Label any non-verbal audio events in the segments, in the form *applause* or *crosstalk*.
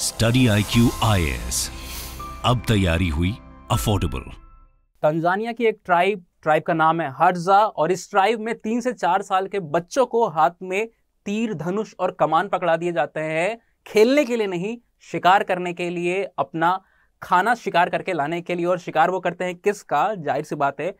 Study I Q I S अब तैयारी हुई अफोर्डेबल तंजानिया की एक ट्राइब ट्राइब का नाम है हर्जा और इस ट्राइब में तीन से चार साल के बच्चों को हाथ में तीर धनुष और कमान पकड़ा दिए जाते हैं खेलने के लिए नहीं शिकार करने के लिए अपना खाना शिकार करके लाने के लिए और शिकार वो करते हैं किसका जाहिर सी बात है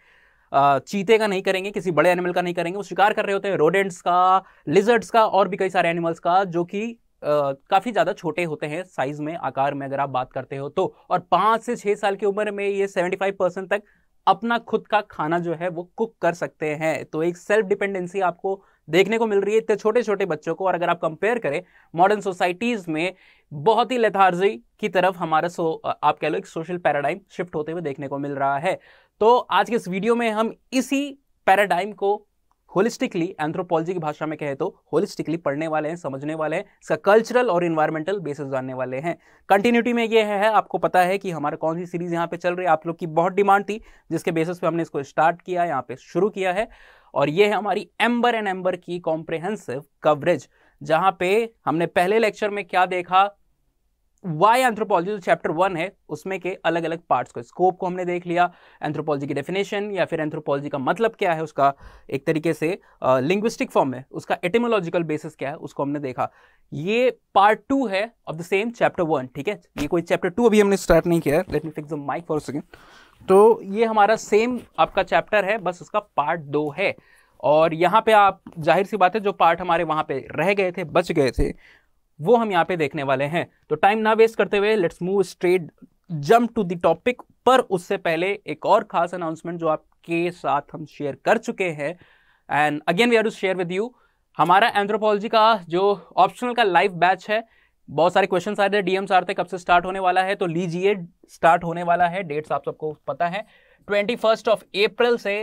चीते का नहीं करेंगे किसी बड़े एनिमल का नहीं करेंगे वो शिकार कर रहे होते हैं रोडेंट्स का लिजर्ट्स का और भी कई सारे एनिमल्स का जो कि काफ़ी ज़्यादा छोटे होते हैं साइज़ में आकार में अगर आप बात करते हो तो और पाँच से छः साल की उम्र में ये सेवेंटी फाइव परसेंट तक अपना खुद का खाना जो है वो कुक कर सकते हैं तो एक सेल्फ डिपेंडेंसी आपको देखने को मिल रही है इतने छोटे छोटे बच्चों को और अगर आप कंपेयर करें मॉडर्न सोसाइटीज़ में बहुत ही लेथार्जी की तरफ हमारा सो आप कह लो एक सोशल पैराडाइम शिफ्ट होते हुए देखने को मिल रहा है तो आज के इस वीडियो में हम इसी पैराडाइम को होलिस्टिकली एंथ्रोपोलॉजी की भाषा में कहे तो होलिस्टिकली पढ़ने वाले हैं समझने वाले हैं इसका कल्चरल और इन्वायरमेंटल बेसिस जानने वाले हैं कंटिन्यूटी में ये है, है आपको पता है कि हमारा कौन सी सीरीज यहाँ पे चल रही है आप लोग की बहुत डिमांड थी जिसके बेसिस पे हमने इसको स्टार्ट किया यहाँ पे शुरू किया है और ये है हमारी एम्बर एंड एम्बर की कॉम्प्रेहेंसिव कवरेज जहाँ पे हमने पहले लेक्चर में क्या देखा वाई एंथ्रोपोलॉजी जो चैप्टर वन है उसमें के अलग अलग पार्ट्स को स्कोप को हमने देख लिया एंथ्रोपोलॉजी की डेफिनेशन या फिर एंथ्रोपोलॉजी का मतलब क्या है उसका एक तरीके से लिंग्विस्टिक फॉर्म में उसका एटिमोलॉजिकल बेसिस क्या है उसको हमने देखा ये पार्ट टू है of the same chapter one ठीक है ये कोई चैप्टर टू अभी हमने स्टार्ट नहीं किया है let me fix the mic for second तो ये हमारा सेम आपका चैप्टर है बस उसका पार्ट दो है और यहाँ पे आप जाहिर सी बात है जो पार्ट हमारे वहाँ पे रह गए थे बच गए थे वो हम यहाँ पे देखने वाले हैं तो टाइम ना वेस्ट करते हुए let's move straight jump to the topic पर उससे पहले एक और खास अनाउंसमेंट जो आपके साथ हम शेयर कर चुके हैं and again we are to share with you हमारा एंथ्रोपोलॉजी का जो ऑप्शनल का लाइव बैच है बहुत सारे क्वेश्चन आ रहे हैं डीएम्स आ रहे थे कब से स्टार्ट होने वाला है तो लीजिए स्टार्ट होने वाला है डेट्स आप सबको पता है ट्वेंटी फर्स्ट ऑफ अप्रैल से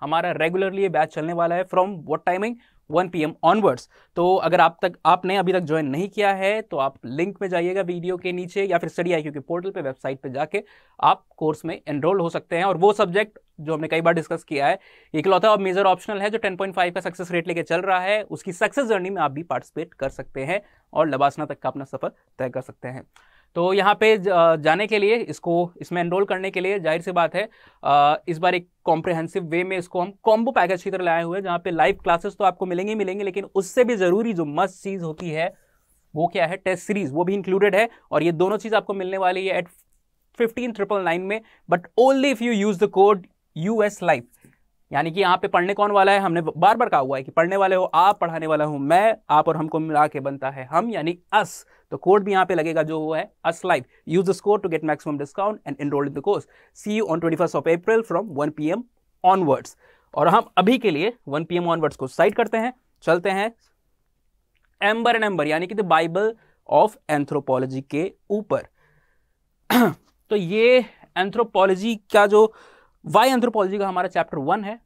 हमारा रेगुलरली ये बैच चलने वाला है from what timing one P onwards तो अगर आप तक आपने अभी तक ज्वाइन नहीं किया है तो आप लिंक में जाइएगा वीडियो के नीचे या फिर स्टडी आई के पोर्टल पे वेबसाइट पे जाके आप कोर्स में एनरोल हो सकते हैं और वो सब्जेक्ट जो हमने कई बार डिस्कस किया है इकलौता और मेजर ऑप्शनल है जो 10.5 का सक्सेस रेट लेके चल रहा है उसकी सक्सेस जर्नी में आप भी पार्टिसिपेट कर सकते हैं और लबासना तक का अपना सफर तय कर सकते हैं तो यहाँ पे जाने के लिए इसको इसमें एनरोल करने के लिए जाहिर सी बात है इस बार एक कॉम्प्रिहेंसिव वे में इसको हम कॉम्बो पैकेज की तरह लाए हुए हैं जहाँ पे लाइव क्लासेस तो आपको मिलेंगे ही मिलेंगे लेकिन उससे भी ज़रूरी जो मस्त चीज़ होती है वो क्या है टेस्ट सीरीज वो भी इंक्लूडेड है और ये दोनों चीज़ आपको मिलने वाली है एट फिफ्टीन ट्रिपल नाइन में but only if you use the code U S life यानी कि यहाँ पे पढ़ने कौन वाला है हमने बार बार कहा हुआ है कि पढ़ने वाले हो आप पढ़ाने वाला हूँ मैं आप और हमको मिला के बनता है हम यानी अस तो कोड भी यहाँ पे लगेगा जो हुआ है us live use the score to get maximum discount and enroll in the course see you on twenty of April from one P M onwards और हम अभी के लिए वन पी एम ऑनवर्ड्स को साइड करते हैं चलते हैं एम्बर एंड एम्बर यानी कि द बाइबल ऑफ एंथ्रोपोलॉजी के ऊपर *clears throat* तो ये एंथ्रोपोलॉजी का जो वाई एंथ्रोपोलॉजी का हमारा चैप्टर वन है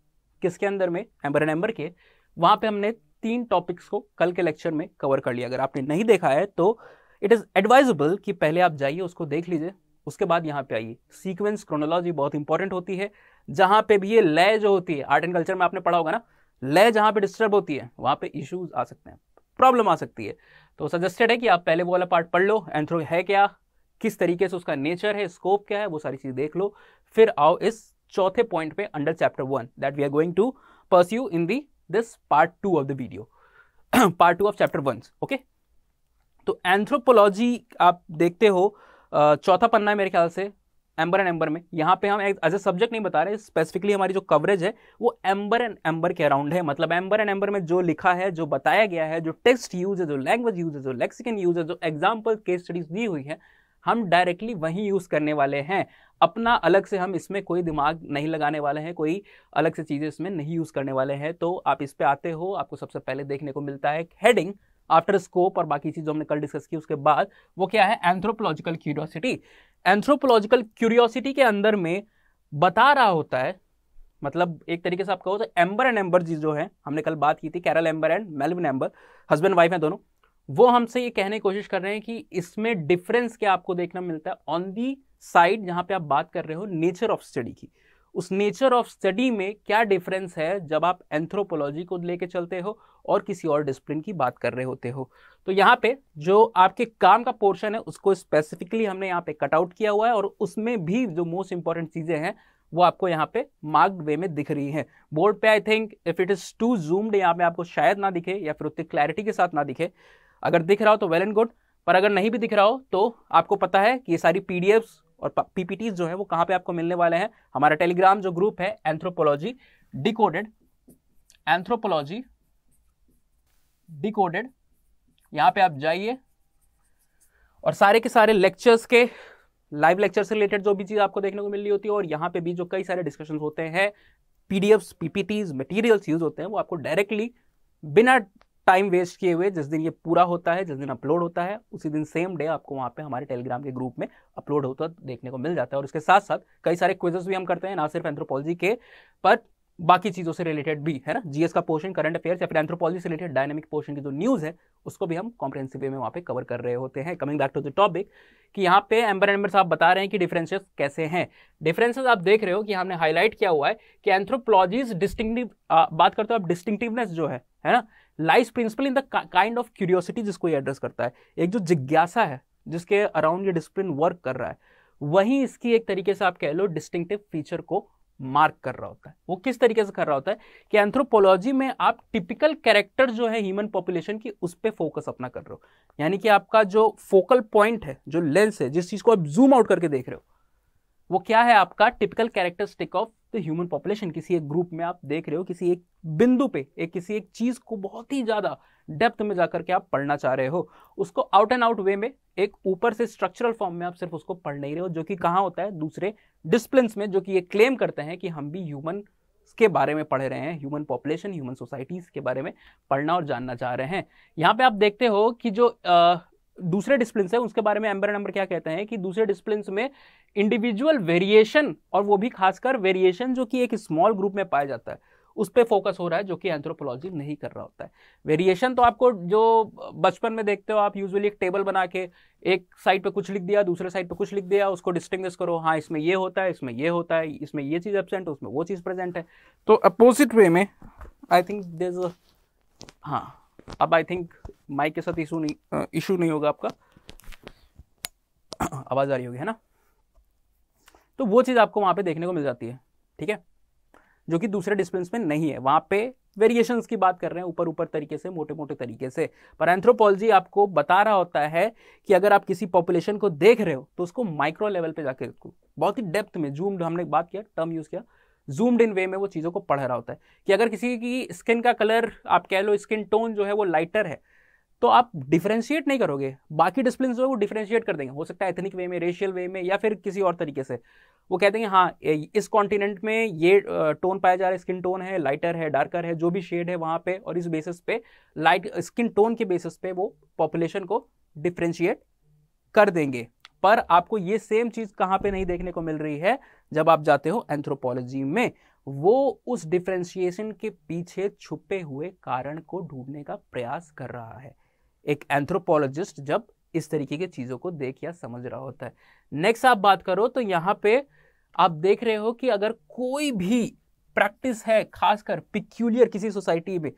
किसके अंदर में एम्बर एंड एम्बर के वहाँ पे हमने तीन टॉपिक्स को कल के लेक्चर में कवर कर लिया अगर आपने नहीं देखा है तो इट इज़ एडवाइजेबल कि पहले आप जाइए उसको देख लीजिए उसके बाद यहाँ पे आइए सीक्वेंस क्रोनोलॉजी बहुत इंपॉर्टेंट होती है जहाँ पे भी ये लय जो होती है आर्ट एंड कल्चर में आपने पढ़ा होगा ना लय जहाँ पे डिस्टर्ब होती है वहाँ पे इश्यूज आ सकते हैं प्रॉब्लम आ सकती है तो सजेस्टेड है कि आप पहले वो वाला पार्ट पढ़ लो एंथ्रो है क्या किस तरीके से उसका नेचर है स्कोप क्या है वो सारी चीज़ देख लो फिर आओ इस चौथे पॉइंट पे under chapter one that we are going to pursue in the this part two of the video part two of chapter one okay तो एंथ्रोपोलॉजी आप देखते हो चौथा पन्ना है मेरे ख्याल से एम्बर एंड एम्बर में यहाँ पे हम एज ए सब्जेक्ट नहीं बता रहे स्पेसिफिकली हमारी जो कवरेज है वो एम्बर एंड एम्बर के अराउंड है मतलब एम्बर एंड एम्बर में जो लिखा है जो बताया गया है जो टेक्स्ट यूज है जो लैंग्वेज यूज है जो लेक्सिकन यूज है जो एग्जाम्पल केस स्टडीज दी हुई है हम डायरेक्टली वहीं यूज़ करने वाले हैं अपना अलग से हम इसमें कोई दिमाग नहीं लगाने वाले हैं कोई अलग से चीज़ें इसमें नहीं यूज़ करने वाले हैं तो आप इस पर आते हो आपको सबसे पहले देखने को मिलता है हेडिंग आफ्टर स्कोप और बाकी चीज़ जो हमने कल डिस्कस की उसके बाद वो क्या है एंथ्रोपोलॉजिकल क्यूरियोसिटी एंथ्रोपोलॉजिकल क्यूरियोसिटी के अंदर में बता रहा होता है मतलब एक तरीके से आप कहो तो एम्बर एंड एम्बर जी जो है हमने कल बात की थी Carol Ember and Melvin Ember husband wife हैं दोनों वो हमसे ये कहने की कोशिश कर रहे हैं कि इसमें डिफरेंस क्या आपको देखना मिलता है ऑन दी साइड जहाँ पे आप बात कर रहे हो नेचर ऑफ स्टडी की उस नेचर ऑफ स्टडी में क्या डिफरेंस है जब आप एंथ्रोपोलॉजी को लेके चलते हो और किसी और डिसिप्लिन की बात कर रहे होते हो तो यहाँ पे जो आपके काम का पोर्शन है उसको स्पेसिफिकली हमने यहाँ पे कटआउट किया हुआ है और उसमें भी जो मोस्ट इंपॉर्टेंट चीज़ें हैं वो आपको यहाँ पे मार्क वे में दिख रही हैं बोर्ड पे I think if it is too zoomed यहाँ पे आपको शायद ना दिखे या फिर उतनी क्लैरिटी के साथ ना दिखे अगर दिख रहा हो तो वेल एंड गुड पर अगर नहीं भी दिख रहा हो तो आपको पता है कि ये सारी पी और पी जो है वो कहाँ पर आपको मिलने वाले हैं हमारा टेलीग्राम जो ग्रुप है एंथ्रोपोलॉजी डिकोडेड एंथ्रोपोलॉजी डिकोडेड यहाँ पे आप जाइए और सारे के सारे लेक्चर्स के लाइव लेक्चर से रिलेटेड जो भी चीज़ आपको देखने को मिल रही होती है और यहाँ पे भी जो कई सारे डिस्कशन होते हैं पीडीएफ्स पीपीटीज मटेरियल्स यूज होते हैं वो आपको डायरेक्टली बिना टाइम वेस्ट किए हुए जिस दिन ये पूरा होता है जिस दिन अपलोड होता है उसी दिन सेम डे आपको वहाँ पे हमारे टेलीग्राम के ग्रुप में अपलोड होता देखने को मिल जाता है और इसके साथ साथ कई सारे क्विजेस भी हम करते हैं ना सिर्फ एंथ्रोपोलॉजी के पर बाकी चीज़ों से रिलेटेड भी है ना जीएस का पोर्शन करंट अफेयर्स या फिर एंथ्रोपोलॉजी से रिलेटेड डायनामिक पोर्शन की जो न्यूज़ है उसको भी हम कॉम्प्रेंसिव वे में वहाँ पे कवर कर रहे होते हैं coming back to the topic कि यहाँ पे एम्बर एम्बर साहब बता रहे हैं कि डिफरेंसेस कैसे हैं डिफरेंसेस आप देख रहे हो कि हमने हाईलाइट किया हुआ है कि एंथ्रोपोलॉजीज डिस्टिंगटिव बात करते हो आप डिस्टिंगटिवनेस जो है है ना lies principle in the kind of curiosity जिसको ये एड्रेस करता है एक जो जिज्ञासा है जिसके अराउंड ये डिसिप्लिन वर्क कर रहा है वहीं इसकी एक तरीके से आप कह लो डिस्टिंक्टिव फीचर को मार्क कर रहा होता है वो किस तरीके से कर रहा होता है कि एंथ्रोपोलॉजी में आप टिपिकल कैरेक्टर जो है ह्यूमन पॉपुलेशन की उस पर फोकस अपना कर रहे हो यानी कि आपका जो फोकल पॉइंट है जो लेंस है जिस चीज़ को आप जूम आउट करके देख रहे हो वो क्या है आपका typical characteristic of the human population किसी एक ग्रुप में आप देख रहे हो किसी एक बिंदु पे एक किसी एक चीज़ को बहुत ही ज़्यादा डेप्थ में जाकर के आप पढ़ना चाह रहे हो उसको आउट एंड आउट वे में एक ऊपर से स्ट्रक्चरल फॉर्म में आप सिर्फ उसको पढ़ नहीं रहे हो जो कि कहाँ होता है दूसरे डिसप्लिन में जो कि ये क्लेम करते हैं कि हम भी ह्यूमन के बारे में पढ़ रहे हैं ह्यूमन पॉपुलेशन ह्यूमन सोसाइटीज़ के बारे में पढ़ना और जानना चाह रहे हैं यहाँ पे आप देखते हो कि जो आ, दूसरे डिस्प्लिन है उसके बारे में एम्बर नंबर क्या कहते हैं कि दूसरे डिस्प्लिन में इंडिविजुअल वेरिएशन और वो भी खासकर वेरिएशन जो कि एक स्मॉल ग्रुप में पाया जाता है उस पर फोकस हो रहा है जो कि एंथ्रोपोलॉजी नहीं कर रहा होता है वेरिएशन तो आपको जो बचपन में देखते हो आप यूजुअली एक टेबल बना के एक साइड पे कुछ लिख दिया दूसरे साइड पे कुछ लिख दिया उसको डिस्टिंग्विश करो हाँ इसमें ये होता है इसमें ये होता है इसमें ये चीज़ एबसेंट है उसमें वो चीज़ प्रेजेंट है तो अपोजिट वे में आई थिंक देर हाँ अब आई थिंक माइक के साथ इशू नहीं इशू नहीं होगा आपका आवाज़ आ रही होगी है ना तो वो चीज़ आपको वहाँ पे देखने को मिल जाती है ठीक है जो कि दूसरे डिस्प्लेंस में नहीं है वहाँ पे वेरिएशंस की बात कर रहे हैं ऊपर ऊपर तरीके से मोटे मोटे तरीके से पर एंथ्रोपोलॉजी आपको बता रहा होता है कि अगर आप किसी पॉपुलेशन को देख रहे हो तो उसको माइक्रो लेवल पे जाकर उसको बहुत ही डेप्थ में जूम्ड हमने बात किया टर्म यूज़ किया जूम्ड इन वे में वो चीज़ों को पढ़ रहा होता है कि अगर किसी की स्किन का कलर आप कह लो स्किन टोन जो है वो लाइटर है तो आप डिफ्रेंशिएट नहीं करोगे बाकी डिसिप्लिन जो है वो डिफ्रेंशिएट कर देंगे हो सकता है एथनिक वे में रेशियल वे में या फिर किसी और तरीके से वो कहते हैं हाँ इस कॉन्टिनेंट में ये टोन पाया जा रहा है स्किन टोन है लाइटर है डार्कर है जो भी शेड है वहाँ पे और इस बेसिस पे लाइट स्किन टोन के बेसिस पे वो पॉपुलेशन को डिफ्रेंशिएट कर देंगे पर आपको ये सेम चीज़ कहाँ पे नहीं देखने को मिल रही है जब आप जाते हो एंथ्रोपोलॉजी में वो उस डिफ्रेंशिएशन के पीछे छुपे हुए कारण को ढूंढने का प्रयास कर रहा है एक एंथ्रोपोलॉजिस्ट जब इस तरीके की चीज़ों को देख या समझ रहा होता है नेक्स्ट आप बात करो तो यहाँ पे आप देख रहे हो कि अगर कोई भी प्रैक्टिस है खासकर पिक्यूलियर किसी सोसाइटी में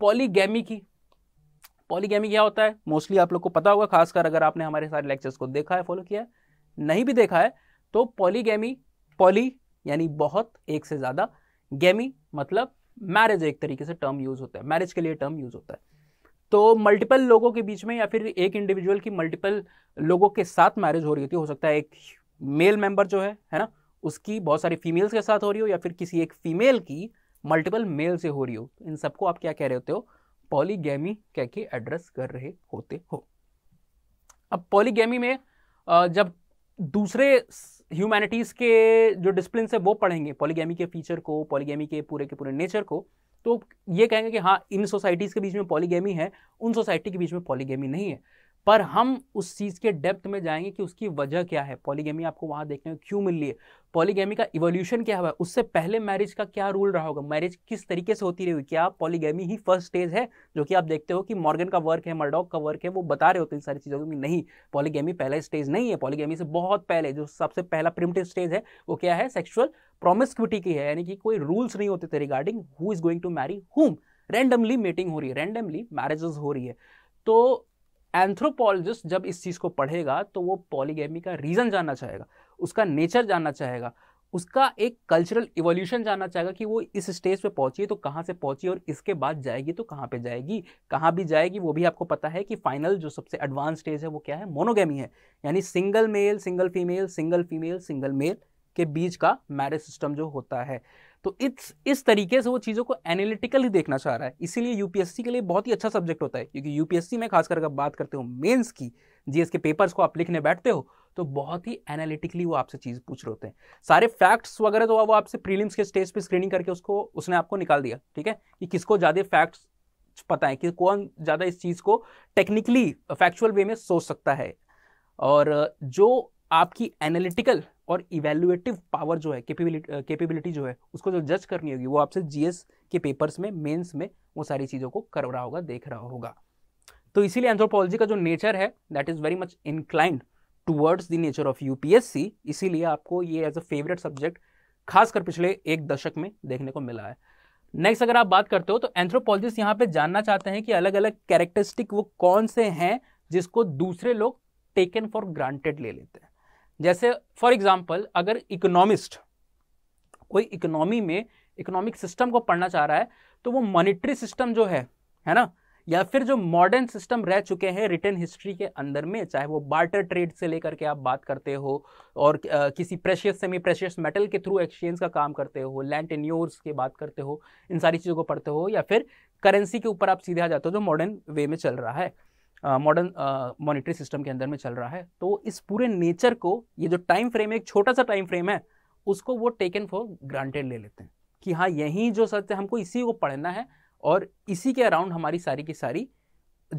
पॉलीगेमी की पॉलीगेमी क्या होता है मोस्टली आप लोग को पता होगा खासकर अगर आपने हमारे सारे लेक्चर्स को देखा है फॉलो किया है नहीं भी देखा है तो पॉलीगेमी पॉली यानी बहुत एक से ज़्यादा गेमी मतलब मैरिज एक तरीके से टर्म यूज़ होता है मैरिज के लिए टर्म यूज़ होता है तो मल्टीपल लोगों के बीच में या फिर एक इंडिविजुअल की मल्टीपल लोगों के साथ मैरिज हो रही होती हो सकता है एक मेल मेंबर जो है है ना उसकी बहुत सारी फीमेल्स के साथ हो रही हो या फिर किसी एक फीमेल की मल्टीपल मेल से हो रही हो इन सबको आप क्या कह रहे होते हो पॉलीगेमी कह के एड्रेस कर रहे होते हो अब पॉलीगैमी में जब दूसरे ह्यूमैनिटीज़ के जो डिसिप्लिन है वो पढ़ेंगे पॉलीगैमी के फीचर को पॉलीगेमी के पूरे के पूरे नेचर को तो ये कहेंगे कि हाँ इन सोसाइटीज़ के बीच में पॉलीगेमी है उन सोसाइटी के बीच में पॉलीगेमी नहीं है पर हम उस चीज़ के डेप्थ में जाएंगे कि उसकी वजह क्या है पॉलीगेमी आपको वहाँ देखने को क्यों मिल रही है पॉलीगेमी का इवोल्यूशन क्या हुआ है उससे पहले मैरिज का क्या रूल रहा होगा मैरिज किस तरीके से होती रही हुई क्या पॉलीगेमी ही फर्स्ट स्टेज है जो कि आप देखते हो कि मॉर्गन का वर्क है मर्डॉक का वर्क है वो बता रहे होते हैं सारी चीज़ों को नहीं पॉलीगेमी पहला स्टेज नहीं है पॉलीगेमी से बहुत पहले जो सबसे पहला प्रिमटिव स्टेज है वो क्या है सेक्शुअल प्रोमिस्क्विटी की है यानी कि कोई रूल्स नहीं होते थे regarding who is going to marry whom randomly meeting हो रही है रैंडमली मैरिजेस हो रही है तो एंथ्रोपोलॉजिस्ट जब इस चीज़ को पढ़ेगा तो वो पॉलीगेमी का रीज़न जानना चाहेगा उसका नेचर जानना चाहेगा उसका एक कल्चरल इवोल्यूशन जानना चाहेगा कि वो इस स्टेज पे पहुंची तो कहाँ से पहुंची और इसके बाद जाएगी तो कहाँ पे जाएगी कहाँ भी जाएगी वो भी आपको पता है कि फाइनल जो सबसे एडवांस स्टेज है वो क्या है मोनोगेमी है यानी single male single female single female single male के बीच का मैरिज सिस्टम जो होता है तो इस इस तरीके से वो चीज़ों को एनालिटिकली देखना चाह रहा है इसीलिए यूपीएससी के लिए बहुत ही अच्छा सब्जेक्ट होता है क्योंकि यूपीएससी में खासकर अगर बात करते हो मेंस की जी के पेपर्स को आप लिखने बैठते हो तो बहुत ही एनालिटिकली वो आपसे चीज़ पूछ रहे होते हैं सारे फैक्ट्स वगैरह तो वो आपसे प्रीलिम्स के स्टेज पर स्क्रीनिंग करके उसको उसने आपको निकाल दिया ठीक है कि किसको ज़्यादा फैक्ट्स पता है कि कौन ज़्यादा इस चीज़ को टेक्निकली फैक्चुअल वे में सोच सकता है और जो आपकी एनालिटिकल और इवेल्युएटिव पावर जो है कैपेबिलिटी जो है उसको जो जज करनी होगी वो आपसे जीएस के पेपर्स में मेंस में वो सारी चीज़ों को कर रहा होगा देख रहा होगा तो इसीलिए एंथ्रोपोलॉजी का जो नेचर है that is very much inclined towards the nature of you इसीलिए आपको ये एज अ फेवरेट सब्जेक्ट खासकर पिछले एक दशक में देखने को मिला है नेक्स्ट अगर आप बात करते हो तो एंथ्रोपोलॉजिस्ट यहाँ पे जानना चाहते हैं कि अलग अलग कैरेक्टरिस्टिक वो कौन से हैं जिसको दूसरे लोग टेकन फॉर ग्रांटेड ले लेते हैं जैसे फॉर एग्जाम्पल अगर इकोनॉमिस्ट कोई इकोनॉमी में इकोनॉमिक सिस्टम को पढ़ना चाह रहा है तो वो मॉनिटरी सिस्टम जो है है ना या फिर जो मॉडर्न सिस्टम रह चुके हैं रिटर्न हिस्ट्री के अंदर में चाहे वो बार्टर ट्रेड से लेकर के आप बात करते हो और किसी प्रेशियस सेमी प्रेशियस मेटल के थ्रू एक्सचेंज का काम करते हो लैंड टेन्योर्स की बात करते हो इन सारी चीज़ों को पढ़ते हो या फिर करेंसी के ऊपर आप सीधे आ जाते हो जो मॉडर्न वे में चल रहा है मॉडर्न मॉनिटरी सिस्टम के अंदर में चल रहा है तो इस पूरे नेचर को ये जो टाइम फ्रेम है एक छोटा सा टाइम फ्रेम है उसको वो टेकन फॉर ग्रांटेड ले लेते हैं कि हाँ यही जो सत्य हमको इसी को पढ़ना है और इसी के अराउंड हमारी सारी की सारी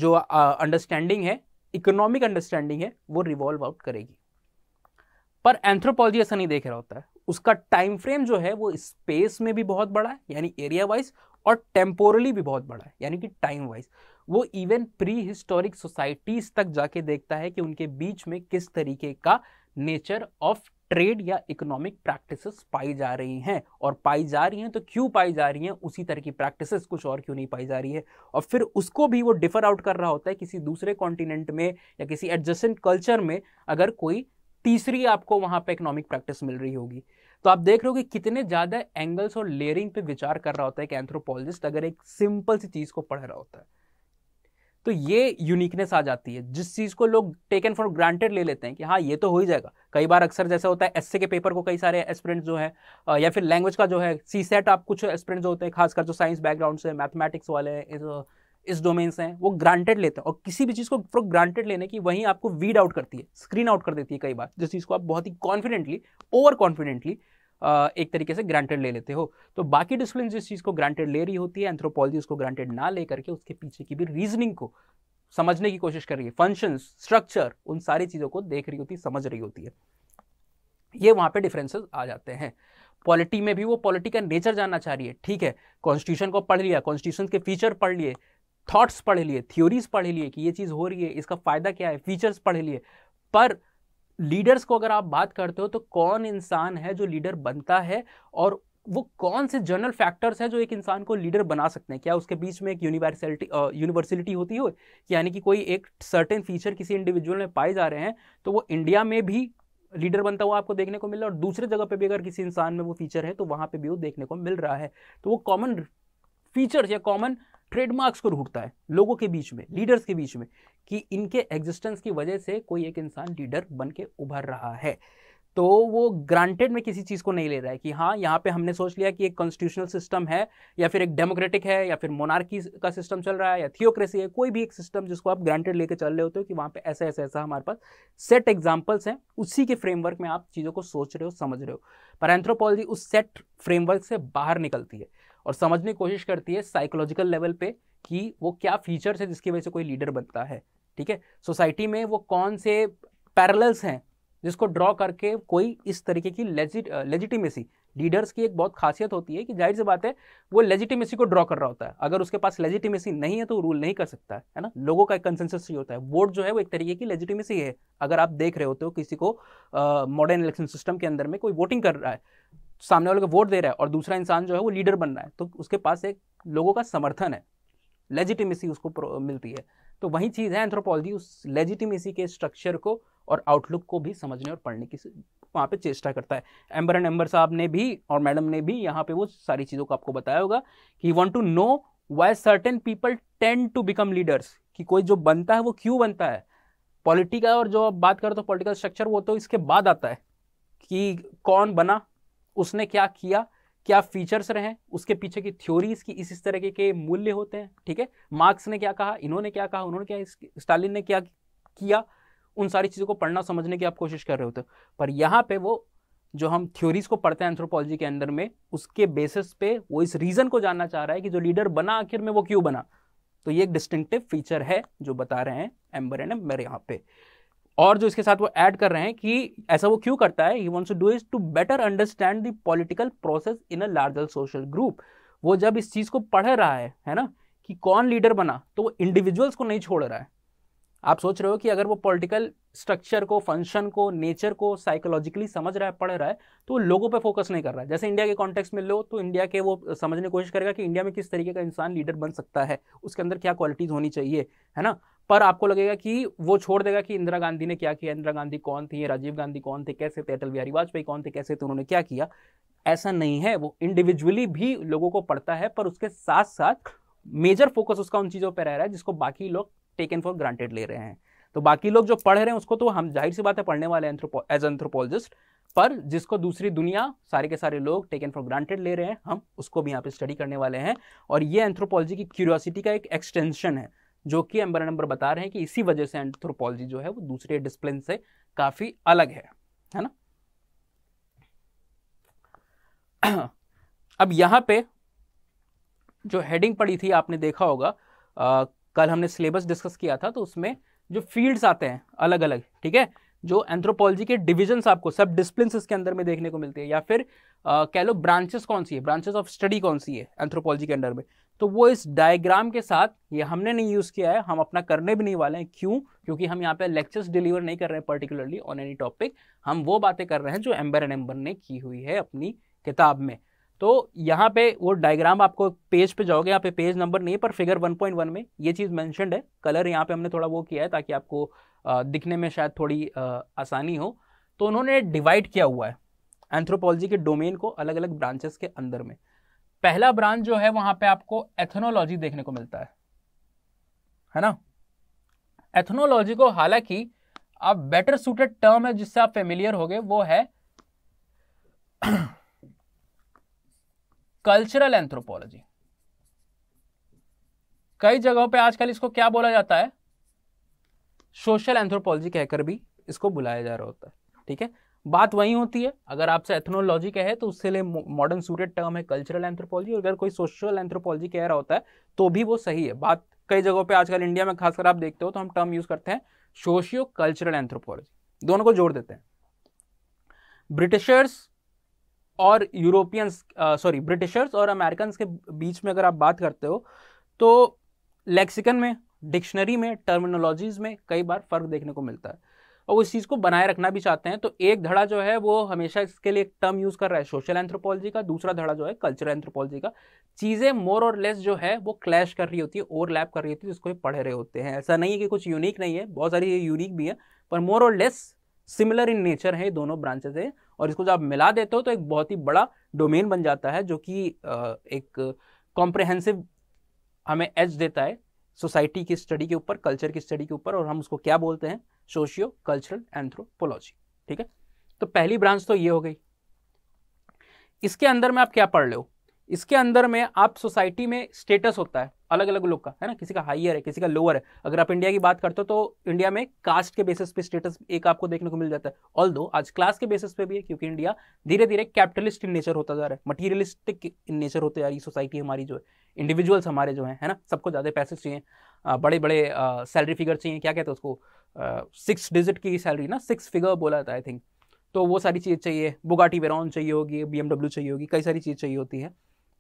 जो अंडरस्टैंडिंग है इकोनॉमिक अंडरस्टैंडिंग है वो रिवॉल्व आउट करेगी पर एंथ्रोपोलॉजी ऐसा नहीं देख रहा होता है उसका टाइम फ्रेम जो है वो स्पेस में भी बहुत बड़ा है यानी एरिया वाइज और टेम्पोरली भी बहुत बड़ा है यानी कि टाइम वाइज वो इवन प्री हिस्टोरिक सोसाइटीज तक जाके देखता है कि उनके बीच में किस तरीके का नेचर ऑफ ट्रेड या इकोनॉमिक प्रैक्टिसेस पाई जा रही हैं और पाई जा रही हैं तो क्यों पाई जा रही हैं उसी तरह की प्रैक्टिसेस कुछ और क्यों नहीं पाई जा रही है और फिर उसको भी वो डिफर आउट कर रहा होता है किसी दूसरे कॉन्टिनेंट में या किसी एडजस्टेंट कल्चर में अगर कोई तीसरी आपको वहाँ पर इकोनॉमिक प्रैक्टिस मिल रही होगी तो आप देख रहे हो कि कितने ज़्यादा एंगल्स और लेयरिंग पे विचार कर रहा होता है एक एंथ्रोपोलॉजिस्ट अगर एक सिंपल सी चीज़ को पढ़ रहा होता है तो ये यूनिकनेस आ जाती है जिस चीज़ को लोग टेकन फॉर ग्रांटेड ले लेते हैं कि हाँ ये तो हो ही जाएगा कई बार अक्सर जैसा होता है एसए के पेपर को कई सारे एस्पिरेंट्स जो है या फिर लैंग्वेज का जो है सी सेट आप कुछ एस्पिरेंट्स होते हैं खासकर जो साइंस बैकग्राउंड से मैथमेटिक्स वाले हैं इस डोमेन से हैं वो ग्रांटेड लेते हैं और किसी भी चीज़ को फॉर ग्रांटेड लेने की वहीं आपको वीड आउट करती है स्क्रीन आउट कर देती है कई बार जिस चीज़ को आप बहुत ही कॉन्फिडेंटली ओवर कॉन्फिडेंटली एक तरीके से ग्रांटेड ले लेते हो तो बाकी डिसिप्लिन जिस चीज़ को ग्रांटेड ले रही होती है एंथ्रोपोलॉजी उसको ग्रांटेड ना ले करके उसके पीछे की भी रीजनिंग को समझने की कोशिश कर रही है फंक्शन स्ट्रक्चर उन सारी चीज़ों को देख रही होती समझ रही होती है ये वहाँ पे डिफरेंसेस आ जाते हैं पॉलिटी में भी वो पॉलिटी का नेचर जानना चाह रही है ठीक है कॉन्स्टिट्यूशन को पढ़ लिया कॉन्स्टिट्यूशन के फीचर पढ़ लिए थॉट्स पढ़ लिए थ्योरीज पढ़ लिए कि ये चीज़ हो रही है इसका फ़ायदा क्या है फीचर्स पढ़ लिए पर लीडर्स को अगर आप बात करते हो तो कौन इंसान है जो लीडर बनता है और वो कौन से जनरल फैक्टर्स हैं जो एक इंसान को लीडर बना सकते हैं क्या उसके बीच में एक यूनिवर्सलिटी यूनिवर्सलिटी होती हो यानी कि कोई एक सर्टेन फीचर किसी इंडिविजुअल में पाए जा रहे हैं तो वो इंडिया में भी लीडर बनता हुआ आपको देखने को मिल रहा है और दूसरे जगह पे भी अगर किसी इंसान में वो फीचर है तो वहाँ पर भी वो देखने को मिल रहा है तो वो कॉमन फीचर्स या कॉमन ट्रेडमार्क्स को ढूंढता है लोगों के बीच में लीडर्स के बीच में कि इनके एग्जिस्टेंस की वजह से कोई एक इंसान लीडर बन के उभर रहा है तो वो ग्रांटेड में किसी चीज़ को नहीं ले रहा है कि हाँ यहाँ पे हमने सोच लिया कि एक कॉन्स्टिट्यूशनल सिस्टम है या फिर एक डेमोक्रेटिक है या फिर मोनार्की का सिस्टम चल रहा है या थियोक्रेसी है कोई भी एक सिस्टम जिसको आप ग्रांटेड लेके चल रहे होते हो कि वहाँ पे ऐसा ऐसा ऐसा हमारे पास सेट एग्जाम्पल्स हैं उसी के फ्रेमवर्क में आप चीज़ों को सोच रहे हो समझ रहे हो पर एंथ्रोपोलॉजी उस सेट फ्रेमवर्क से बाहर निकलती है और समझने की कोशिश करती है साइकोलॉजिकल लेवल पे कि वो क्या फीचर्स है जिसकी वजह से कोई लीडर बनता है ठीक है सोसाइटी में वो कौन से पैरल्स हैं जिसको ड्रॉ करके कोई इस तरीके की लेजिटिमेसी लीडर्स की एक बहुत खासियत होती है कि जाहिर सी बात है वो लेजिटिमेसी को ड्रॉ कर रहा होता है अगर उसके पास लेजिटिमेसी नहीं है तो रूल नहीं कर सकता है ना लोगों का एक कंसेंसस ही होता है वोट जो है वो एक तरीके की लेजिटिमेसी है अगर आप देख रहे होते हो किसी को मॉडर्न इलेक्शन सिस्टम के अंदर में कोई वोटिंग कर रहा है सामने वाले को वोट दे रहा है और दूसरा इंसान जो है वो लीडर बन रहा है तो उसके पास एक लोगों का समर्थन है लेजिटिमेसी उसको मिलती है तो वही चीज़ है एंथ्रोपोलॉजी उस लेजिटिमेसी के स्ट्रक्चर को और आउटलुक को भी समझने और पढ़ने की वहाँ पे चेष्टा करता है एम्बर एंड एम्बर साहब ने भी और मैडम ने भी यहाँ पे वो सारी चीज़ों को आपको बताया होगा कि want to know why certain people tend to become leaders कि कोई जो बनता है वो क्यों बनता है पॉलिटिकल और जो आप बात करें तो पॉलिटिकल स्ट्रक्चर वो तो इसके बाद आता है कि कौन बना उसने क्या किया क्या फीचर्स रहे उसके पीछे की थ्योरीज की इस इस तरह के मूल्य होते हैं ठीक है मार्क्स ने क्या कहा इन्होंने क्या कहा उन्होंने क्या स्टालिन ने क्या किया उन सारी चीज़ों को पढ़ना समझने की आप कोशिश कर रहे होते पर यहाँ पे वो जो हम थ्योरीज को पढ़ते हैं एंथ्रोपोलॉजी के अंदर में उसके बेसिस पे वो इस रीज़न को जानना चाह रहा है कि जो लीडर बना आखिर में वो क्यों बना तो ये एक डिस्टिंक्टिव फीचर है जो बता रहे हैं एम्बर एंड एम्बर यहाँ पे और जो इसके साथ वो ऐड कर रहे हैं कि ऐसा वो क्यों करता है he wants to do is to better understand the political process in a larger social group वो जब इस चीज़ को पढ़ रहा है है ना कि कौन लीडर बना तो वो इंडिविजुअल्स को नहीं छोड़ रहा है आप सोच रहे हो कि अगर वो पॉलिटिकल स्ट्रक्चर को फंक्शन को नेचर को साइकोलॉजिकली समझ रहा है पढ़ रहा है तो वो लोगों पे फोकस नहीं कर रहा है जैसे इंडिया के कॉन्टेक्स्ट में लो तो इंडिया के वो समझने की कोशिश करेगा कि इंडिया में किस तरीके का इंसान लीडर बन सकता है उसके अंदर क्या क्वालिटीज़ होनी चाहिए है ना पर आपको लगेगा कि वो छोड़ देगा कि इंदिरा गांधी ने क्या किया इंदिरा गांधी कौन थी राजीव गांधी कौन थे कैसे थे अटल बिहारी वाजपेयी कौन थे कैसे थे उन्होंने क्या किया ऐसा नहीं है वो इंडिविजुअली भी लोगों को पढ़ता है पर उसके साथ साथ मेजर फोकस उसका उन चीज़ों पर रह रहा है जिसको बाकी लोग टेकन फॉर ग्रांटेड ले रहे हैं तो बाकी लोग जो पढ़ रहे हैं उसको तो हम जाहिर सी बात है पढ़ने वाले एज एंथ्रोपोलॉजिस्ट पर जिसको दूसरी दुनिया सारे के सारे लोग टेकन फॉर ग्रांटेड ले रहे हैं हम उसको भी यहाँ पे स्टडी करने वाले हैं और ये एंथ्रोपोलॉजी की क्यूरियोसिटी का एक एक्सटेंशन है जो कि एम्बर नंबर बता रहे हैं कि इसी वजह से एंथ्रोपोलॉजी जो है वो दूसरे डिस्प्लिन से काफ़ी अलग है है ना अब यहां पे जो हेडिंग पड़ी थी आपने देखा होगा आ, कल हमने सिलेबस डिस्कस किया था तो उसमें जो फील्ड्स आते हैं अलग अलग ठीक है जो एंथ्रोपोलॉजी के डिविजन्स आपको सब डिस्प्लिन के अंदर में देखने को मिलते हैं या फिर कह लो ब्रांचेस कौन सी है ब्रांचेस ऑफ स्टडी कौन सी है एंथ्रोपोलॉजी के अंदर में तो वो इस डायग्राम के साथ ये हमने नहीं यूज़ किया है हम अपना करने भी नहीं वाले हैं क्यों क्योंकि हम यहाँ पे लेक्चर्स डिलीवर नहीं कर रहे हैं पर्टिकुलरली ऑन एनी टॉपिक हम वो बातें कर रहे हैं जो एम्बर एंड एम्बर ने की हुई है अपनी किताब में तो यहाँ पे वो डायग्राम आपको पेज पे जाओगे यहाँ पे पेज नंबर नहीं है पर फिगर 1.1 में ये चीज़ मैंशनड है कलर यहाँ पे हमने थोड़ा वो किया है ताकि आपको दिखने में शायद थोड़ी आसानी हो तो उन्होंने डिवाइड किया हुआ है एंथ्रोपोलॉजी के डोमेन को अलग अलग ब्रांचेस के अंदर में पहला ब्रांच जो है वहाँ पे आपको एथनोलॉजी देखने को मिलता है है ना एथनोलॉजी को हालांकि आप बेटर सूटेड टर्म है जिससे आप फेमिलियर हो गए वो है कल्चरल एंथ्रोपोलॉजी कई जगहों पे आजकल इसको क्या बोला जाता है सोशल एंथ्रोपोलॉजी कहकर भी इसको बुलाया जा रहा होता है ठीक है बात वही होती है अगर आपसे एथनोलॉजी कहे तो उससे लिए मॉडर्न सूटेड टर्म है कल्चरल एंथ्रोपोलॉजी और अगर कोई सोशल एंथ्रोपोलॉजी कह रहा होता है तो भी वो सही है बात कई जगहों पे आजकल इंडिया में खासकर आप देखते हो तो हम टर्म यूज करते हैं सोशियो कल्चरल एंथ्रोपोलॉजी दोनों को जोड़ देते हैं ब्रिटिशर्स और यूरोपियंस सॉरी ब्रिटिशर्स और अमेरिकन के बीच में अगर आप बात करते हो तो लेक्सिकन में डिक्शनरी में टर्मिनोलॉजीज में कई बार फ़र्क देखने को मिलता है और उस चीज़ को बनाए रखना भी चाहते हैं तो एक धड़ा जो है वो हमेशा इसके लिए एक टर्म यूज़ कर रहा है सोशल एंथ्रोपोलॉजी का दूसरा धड़ा जो है कल्चरल एंथ्रोपोलॉजी का चीज़ें मोर और लेस जो है वो क्लैश कर रही होती है ओवरलैप कर रही होती है जिसको ये पढ़ रहे होते हैं ऐसा नहीं है कि कुछ यूनिक नहीं है बहुत सारी यूनिक भी है पर मोर और लेस सिमिलर इन नेचर है दोनों ब्रांचेस है और इसको जब आप मिला देते हो तो एक बहुत ही बड़ा डोमेन बन जाता है जो कि एक कॉम्प्रहेंसिव हमें एज देता है सोसाइटी की स्टडी के ऊपर कल्चर की स्टडी के ऊपर और हम उसको क्या बोलते हैं सोशियो कल्चरल एंथ्रोपोलॉजी ठीक है तो पहली ब्रांच तो ये हो गई इसके अंदर में आप क्या पढ़ लो इसके अंदर में आप सोसाइटी में स्टेटस होता है अलग अलग लोग का है ना किसी का हाइयर है किसी का लोअर है अगर आप इंडिया की बात करते हो तो इंडिया में कास्ट के बेसिस पे स्टेटस एक आपको देखने को मिल जाता है ऑल दो आज क्लास के बेसिस पे भी है क्योंकि इंडिया धीरे धीरे कैपिटलिस्ट इन नेचर होता जा रहा है मटीरियलिस्टिक इन नेचर होते जा रही है सोसाइटी हमारी जो है इंडिविजुअल्स हमारे जो हैं है ना सबको ज़्यादा पैसे चाहिए बड़े बड़े सैलरी फिगर चाहिए क्या कहते हैं उसको सिक्स डिजिट की सैलरी ना सिक्स फिगर बोला है आई थिंक तो वो सारी चीज़ चाहिए बुगाटी वेरॉन चाहिए होगी बी चाहिए होगी कई सारी चीज़ चाहिए होती है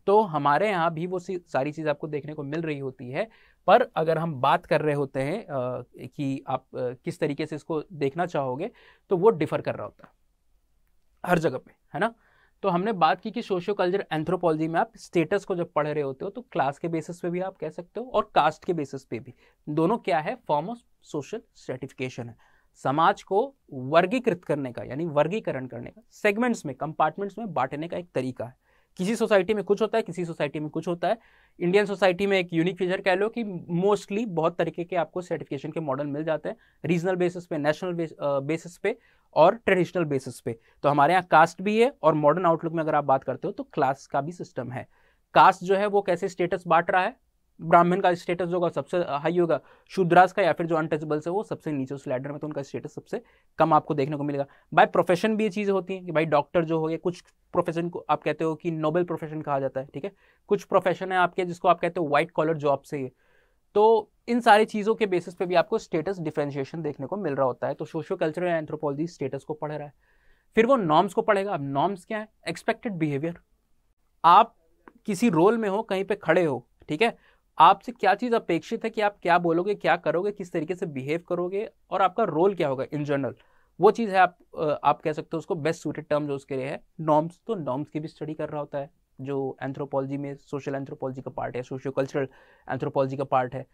तो हमारे यहाँ भी वो सारी चीज़ आपको देखने को मिल रही होती है पर अगर हम बात कर रहे होते हैं आ, कि आप आ, किस तरीके से इसको देखना चाहोगे तो वो डिफ़र कर रहा होता है हर जगह पे है ना तो हमने बात की कि सोशियो कल्चर एंथ्रोपोलॉजी में आप स्टेटस को जब पढ़ रहे होते हो तो क्लास के बेसिस पे भी आप कह सकते हो और कास्ट के बेसिस पे भी दोनों क्या है फॉर्म ऑफ सोशल सर्टिफिकेशन है समाज को वर्गीकृत करने का यानी वर्गीकरण करने का सेगमेंट्स में कंपार्टमेंट्स में बांटने का एक तरीका है किसी सोसाइटी में कुछ होता है किसी सोसाइटी में कुछ होता है इंडियन सोसाइटी में एक यूनिक फीचर कह लो कि मोस्टली बहुत तरीके के आपको सर्टिफिकेशन के मॉडल मिल जाते हैं रीजनल बेसिस पे नेशनल बेसिस पे और ट्रेडिशनल बेसिस पे तो हमारे यहाँ कास्ट भी है और मॉडर्न आउटलुक में अगर आप बात करते हो तो क्लास का भी सिस्टम है कास्ट जो है वो कैसे स्टेटस बांट रहा है ब्राह्मण का स्टेटस जो होगा सबसे हाई होगा शूद्रास का या फिर जो अनटचेबल्स है वो सबसे नीचे उस लैडर में तो उनका स्टेटस सबसे कम आपको देखने को मिलेगा बाय प्रोफेशन भी ये चीज़ें होती हैं कि भाई डॉक्टर जो हो गया कुछ प्रोफेशन को आप कहते हो कि नोबेल प्रोफेशन कहा जाता है ठीक है कुछ प्रोफेशन है आपके जिसको आप कहते हो व्हाइट कॉलर जॉब से ही तो इन सारी चीज़ों के बेसिस पे भी आपको स्टेटस डिफ्रेंशिएशन देखने को मिल रहा होता है तो सोशो कल्चर या एंथ्रोपोलॉजी स्टेटस को पढ़ रहा है फिर वो नॉर्म्स को पढ़ेगा अब नॉर्म्स क्या है एक्सपेक्टेड बिहेवियर आप किसी रोल में हो कहीं पे खड़े हो ठीक है आपसे क्या चीज़ अपेक्षित है कि आप क्या बोलोगे क्या करोगे किस तरीके से बिहेव करोगे और आपका रोल क्या होगा इन जनरल वो चीज़ है आप आप कह सकते हो उसको बेस्ट सूटेड टर्म जो उसके लिए है नॉर्म्स तो नॉर्म्स की भी स्टडी कर रहा होता है जो एंथ्रोपोलॉजी में सोशल एंथ्रोपोलॉजी का पार्ट है सोशियो कल्चरल एंथ्रोपोलॉजी का पार्ट है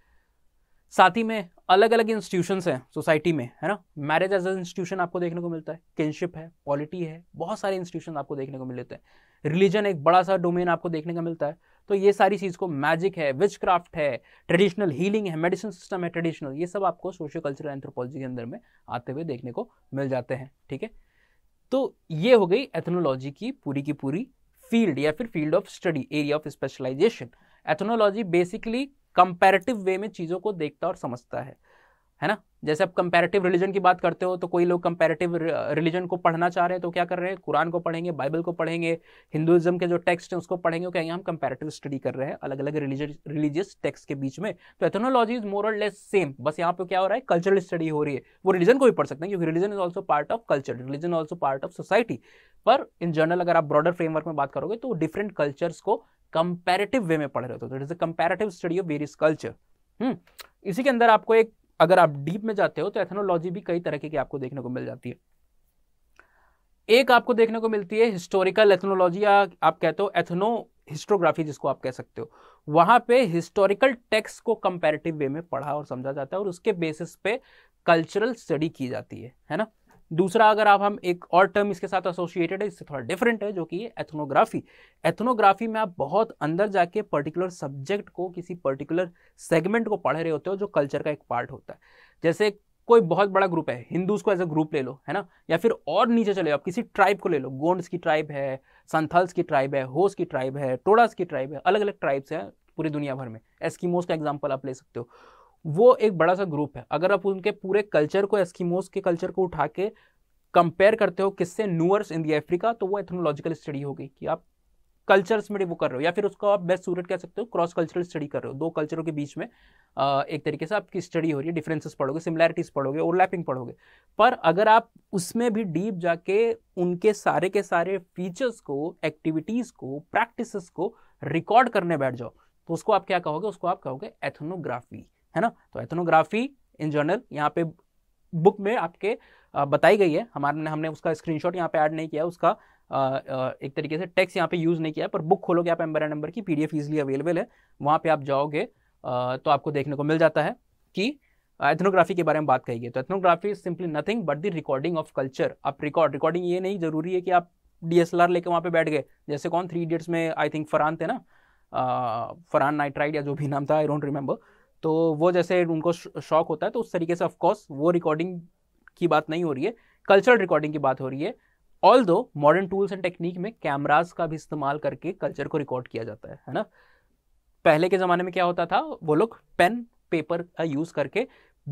साथ ही में अलग अलग इंस्टीट्यूशंस हैं सोसाइटी में है ना मैरिज एज इंस्टीट्यूशन आपको देखने को मिलता है किनशिप है पॉलिटी है बहुत सारे इंस्टीट्यूशन आपको देखने को मिलते हैं रिलीजन एक बड़ा सा डोमेन आपको देखने को मिलता है तो ये सारी चीज़ को मैजिक है विच क्राफ्ट है ट्रेडिशनल हीलिंग है मेडिसिन सिस्टम है ट्रेडिशनल ये सब आपको सोशो कल्चरल एंथ्रोपोलॉजी के अंदर में आते हुए देखने को मिल जाते हैं ठीक है तो ये हो गई एथनोलॉजी की पूरी की पूरी फील्ड या फिर field of study area of specialization ethnology basically comparative way में चीज़ों को देखता और समझता है है ना जैसे आप कंपैरेटिव रिलीजन की बात करते हो तो कोई लोग कंपैरेटिव रिलीजन को पढ़ना चाह रहे हैं तो क्या कर रहे हैं कुरान को पढ़ेंगे बाइबल को पढ़ेंगे हिंदुज़म के जो टेक्स्ट हैं उसको पढ़ेंगे वो कहेंगे हम कंपैरेटिव स्टडी कर रहे हैं अलग अलग रिलीजियस रिलीजियस टेक्स्ट के बीच में तो एथनोलॉजी इज मोर और लेस सेम बस यहाँ पे क्या हो रहा है कल्चरल स्टडी हो रही है वो रिलीजन को भी पढ़ सकते हैं क्योंकि religion is also part of culture religion also part of society पर इन जनरल अगर आप ब्रॉडर फ्रेमवर्क में बात करोगे तो डिफरेंट कल्चर्स को कंपेरेटिव वे में पढ़ रहे हो तो it is a comparative study of various culture इसी के अंदर आपको एक अगर आप डीप में जाते हो तो एथनोलॉजी भी कई तरह की आपको देखने को मिल जाती है एक आपको देखने को मिलती है हिस्टोरिकल एथनोलॉजी या आप कहते हो एथनो हिस्टोग्राफी जिसको आप कह सकते हो वहां पे हिस्टोरिकल टेक्स्ट को कंपैरेटिव वे में पढ़ा और समझा जाता है और उसके बेसिस पे कल्चरल स्टडी की जाती है है ना दूसरा अगर आप हम एक और टर्म इसके साथ एसोसिएटेड है इससे थोड़ा डिफरेंट है जो कि एथनोग्राफी एथनोग्राफी में आप बहुत अंदर जाके पर्टिकुलर सब्जेक्ट को किसी पर्टिकुलर सेगमेंट को पढ़ रहे होते हो जो कल्चर का एक पार्ट होता है जैसे कोई बहुत बड़ा ग्रुप है हिंदूज को एज अ ग्रुप ले लो है ना या फिर और नीचे चले आप किसी ट्राइब को ले लो गोंड्स की ट्राइब है संथल्स की ट्राइब है होस की ट्राइब है टोडास की ट्राइब है अलग अलग ट्राइब्स हैं पूरी दुनिया भर में एस्किमोस का एग्जाम्पल आप ले सकते हो वो एक बड़ा सा ग्रुप है अगर आप उनके पूरे कल्चर को एस्किमोस के कल्चर को उठा के कंपेयर करते हो किससे न्यूअर्स इन दी अफ्रीका तो वो एथनोलॉजिकल स्टडी होगी कि आप कल्चर्स में वो कर रहे हो या फिर उसको आप बेस्ट सूरत कह सकते हो क्रॉस कल्चरल स्टडी कर रहे हो दो कल्चरों के बीच में एक तरीके से आपकी स्टडी हो रही है डिफरेंसेस पढ़ोगे सिमिलैरिटीज़ पढ़ोगे ओवरलैपिंग पढ़ोगे पर अगर आप उसमें भी डीप जाके उनके सारे के सारे फीचर्स को एक्टिविटीज़ को प्रैक्टिस को रिकॉर्ड करने बैठ जाओ तो उसको आप क्या कहोगे उसको आप कहोगे एथनोग्राफी है ना तो एथनोग्राफी इन जर्नल यहाँ पे बुक में आपके बताई गई है हमारे हमने उसका स्क्रीनशॉट यहाँ पे ऐड नहीं किया उसका एक तरीके से टेक्स्ट यहाँ पे यूज़ नहीं किया पर बुक खोलोगे आप एम्बर नंबर की पीडीएफ इजीली अवेलेबल है वहाँ पे आप जाओगे तो आपको देखने को मिल जाता है कि एथनोग्राफी के बारे में बात कही गई तो ethnography is simply nothing but the recording of culture आप रिकॉर्ड रिकॉर्डिंग ये नहीं जरूरी है कि आप डी एस एल आर लेकर वहाँ पे बैठ गए जैसे कौन थ्री इडियट्स में आई थिंक फरहान थे ना फरहान नाइट राइड या जो भी नाम था आई डोंट रिमेंबर तो वो जैसे उनको शौक होता है तो उस तरीके से ऑफकोर्स वो रिकॉर्डिंग की बात नहीं हो रही है कल्चरल रिकॉर्डिंग की बात हो रही है although modern tools and technique में कैमराज का भी इस्तेमाल करके कल्चर को रिकॉर्ड किया जाता है है ना पहले के ज़माने में क्या होता था वो लोग पेन पेपर का यूज़ करके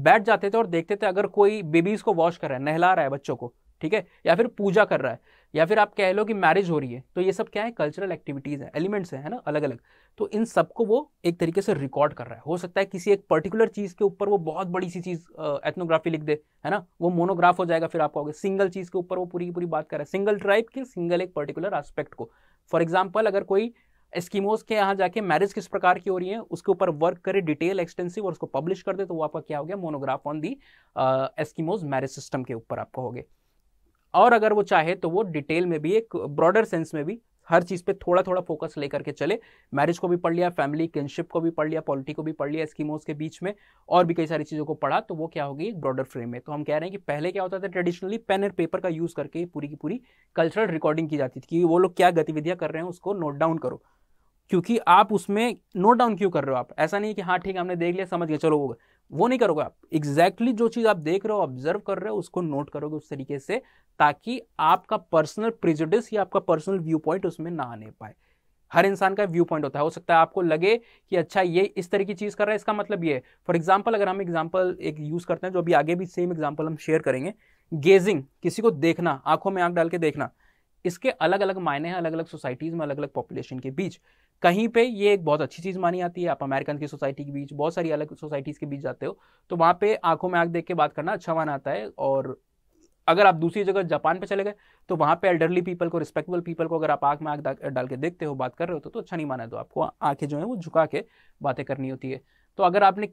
बैठ जाते थे और देखते थे अगर कोई बेबीज़ को वॉश कर रहा है नहला रहा है बच्चों को ठीक है या फिर पूजा कर रहा है या फिर आप कह लो कि मैरिज हो रही है तो ये सब क्या है कल्चरल एक्टिविटीज़ हैं एलिमेंट्स हैं है ना अलग अलग तो इन सबको वो एक तरीके से रिकॉर्ड कर रहा है हो सकता है किसी एक पर्टिकुलर चीज़ के ऊपर वो बहुत बड़ी सी चीज़ एथनोग्राफी लिख दे है ना वो मोनोग्राफ हो जाएगा फिर आपको सिंगल चीज़ के ऊपर वो पूरी की पूरी बात कर रहा है सिंगल ट्राइब के सिंगल एक पर्टिकुलर आस्पेक्ट को फॉर एग्जाम्पल अगर कोई एस्किमोज के यहाँ जाके मैरिज किस प्रकार की हो रही है उसके ऊपर वर्क करे डिटेल एक्सटेंसिव और उसको पब्लिश कर दे तो वो आपका क्या हो गया monograph on the Eskimos marriage system के ऊपर हो गया और अगर वो चाहे तो वो डिटेल में भी एक ब्रॉडर सेंस में भी हर चीज़ पे थोड़ा थोड़ा फोकस लेकर के चले मैरिज को भी पढ़ लिया फैमिली किनशिप को भी पढ़ लिया पॉलिटी को भी पढ़ लिया स्कीमोज के बीच में और भी कई सारी चीज़ों को पढ़ा तो वो क्या होगी एक ब्रॉडर फ्रेम में तो हम कह रहे हैं कि पहले क्या होता था ट्रेडिशनली पेन और पेपर का यूज़ करके पूरी की पूरी कल्चरल रिकॉर्डिंग की जाती थी कि वो लोग क्या गतिविधियां कर रहे हैं उसको नोट डाउन करो क्योंकि आप उसमें नोट डाउन क्यों कर रहे हो आप ऐसा नहीं कि हाँ ठीक है हमने देख लिया समझ गए चलो वो नहीं करोगे आप एग्जैक्टली exactly जो चीज़ आप देख रहे हो ऑब्जर्व कर रहे हो उसको नोट करोगे उस तरीके से ताकि आपका पर्सनल प्रिजुडिस या आपका पर्सनल व्यू पॉइंट उसमें ना आने पाए हर इंसान का व्यू पॉइंट होता है हो सकता है आपको लगे कि अच्छा ये इस तरह की चीज़ कर रहा है इसका मतलब ये फॉर एग्जाम्पल अगर हम एग्जाम्पल एक यूज़ करते हैं जो अभी आगे भी सेम एग्जाम्पल हम शेयर करेंगे गेजिंग किसी को देखना आंखों में आंख डाल के देखना इसके अलग अलग मायने हैं अलग अलग सोसाइटीज़ में अलग अलग पॉपुलेशन के बीच कहीं पे ये एक बहुत अच्छी चीज़ मानी जाती है आप अमेरिकन की सोसाइटी के बीच बहुत सारी अलग सोसाइटीज़ के बीच जाते हो तो वहाँ पे आंखों में आंख देख के बात करना अच्छा माना आता है और अगर आप दूसरी जगह जापान पे चले गए तो वहाँ पे एल्डरली पीपल को रिस्पेक्टेबल पीपल को अगर आप आंख में आंख डाल के देखते हो बात कर रहे हो तो, तो अच्छा नहीं माना तो आपको आंखें जो है वो झुका के बातें करनी होती है तो अगर आपने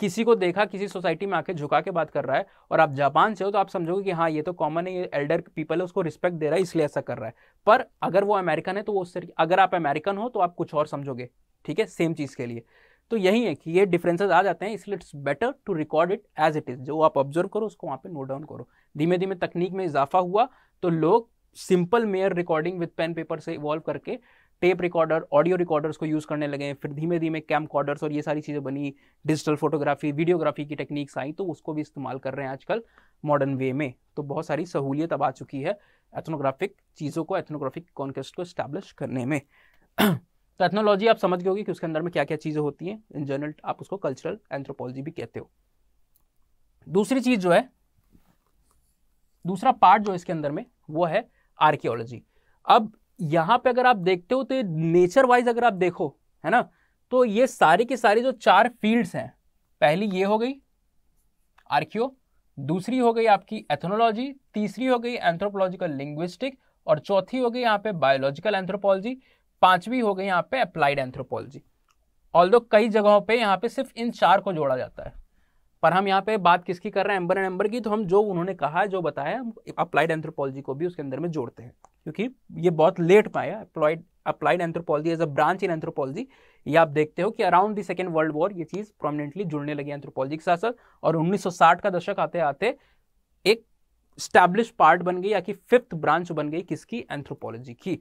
किसी को देखा किसी सोसाइटी में आके झुका के बात कर रहा है और आप जापान से हो तो आप समझोगे कि हाँ ये तो कॉमन है ये एल्डर पीपल है उसको रिस्पेक्ट दे रहा है इसलिए ऐसा कर रहा है पर अगर वो अमेरिकन है तो वो उससे अगर आप अमेरिकन हो तो आप कुछ और समझोगे ठीक है सेम चीज़ के लिए तो यही है कि ये डिफरेंसेस आ जाते हैं इसलिए it's better to record it as it is जो आप ऑब्जर्व करो उसको वहाँ पर नोट डाउन करो धीमे धीमे तकनीक में इजाफा हुआ तो लोग simple mere recording with pen paper से इवॉल्व करके टेप रिकॉर्डर ऑडियो रिकॉर्डर्स को यूज़ करने लगे फिर धीमे धीमे कैम कॉर्डर्स और ये सारी चीज़ें बनी डिजिटल फोटोग्राफी वीडियोग्राफी की टेक्निक्स आई तो उसको भी इस्तेमाल कर रहे हैं आजकल मॉडर्न वे में तो बहुत सारी सहूलियत अब आ चुकी है एथनोग्राफिक चीज़ों को एथनोग्राफिक कॉन्केस्ट को इस्टेब्लिश करने में *clears throat* तो एथनोलॉजी आप समझ गए होगी कि उसके अंदर में क्या क्या चीज़ें होती हैं इन जनरल आप उसको कल्चरल एंथ्रोपोलॉजी भी कहते हो दूसरी चीज़ जो है दूसरा पार्ट जो इसके अंदर में वो है आर्कियोलॉजी अब यहाँ पे अगर आप देखते हो तो ये नेचर वाइज अगर आप देखो है ना तो ये सारी की सारी जो चार फील्ड्स हैं पहली ये हो गई आर्क्यो दूसरी हो गई आपकी एथनोलॉजी तीसरी हो गई एंथ्रोपोलॉजिकल लिंग्विस्टिक और चौथी हो गई यहाँ पे बायोलॉजिकल एंथ्रोपोलॉजी पांचवी हो गई यहाँ पे अप्लाइड एंथ्रोपोलॉजी ऑल कई जगहों पे यहाँ पे सिर्फ इन चार को जोड़ा जाता है पर हम यहाँ पे बात किसकी कर रहे हैं एम्बर एंड एम्बर की तो हम जो उन्होंने कहा है जो बताया हम अप्लाइड एंथ्रोपोलॉजी को भी उसके अंदर में जोड़ते हैं क्योंकि ये बहुत लेट पाया applied applied anthropology as a branch in anthropology ये आप देखते हो कि around the second world war ये चीज़ प्रोमिनेंटली जुड़ने लगी एंथ्रोपोलॉजी के साथ साथ और 1960 का दशक आते आते एक स्टैब्लिश पार्ट बन गई या कि फिफ्थ ब्रांच बन गई किसकी एंथ्रोपोलॉजी की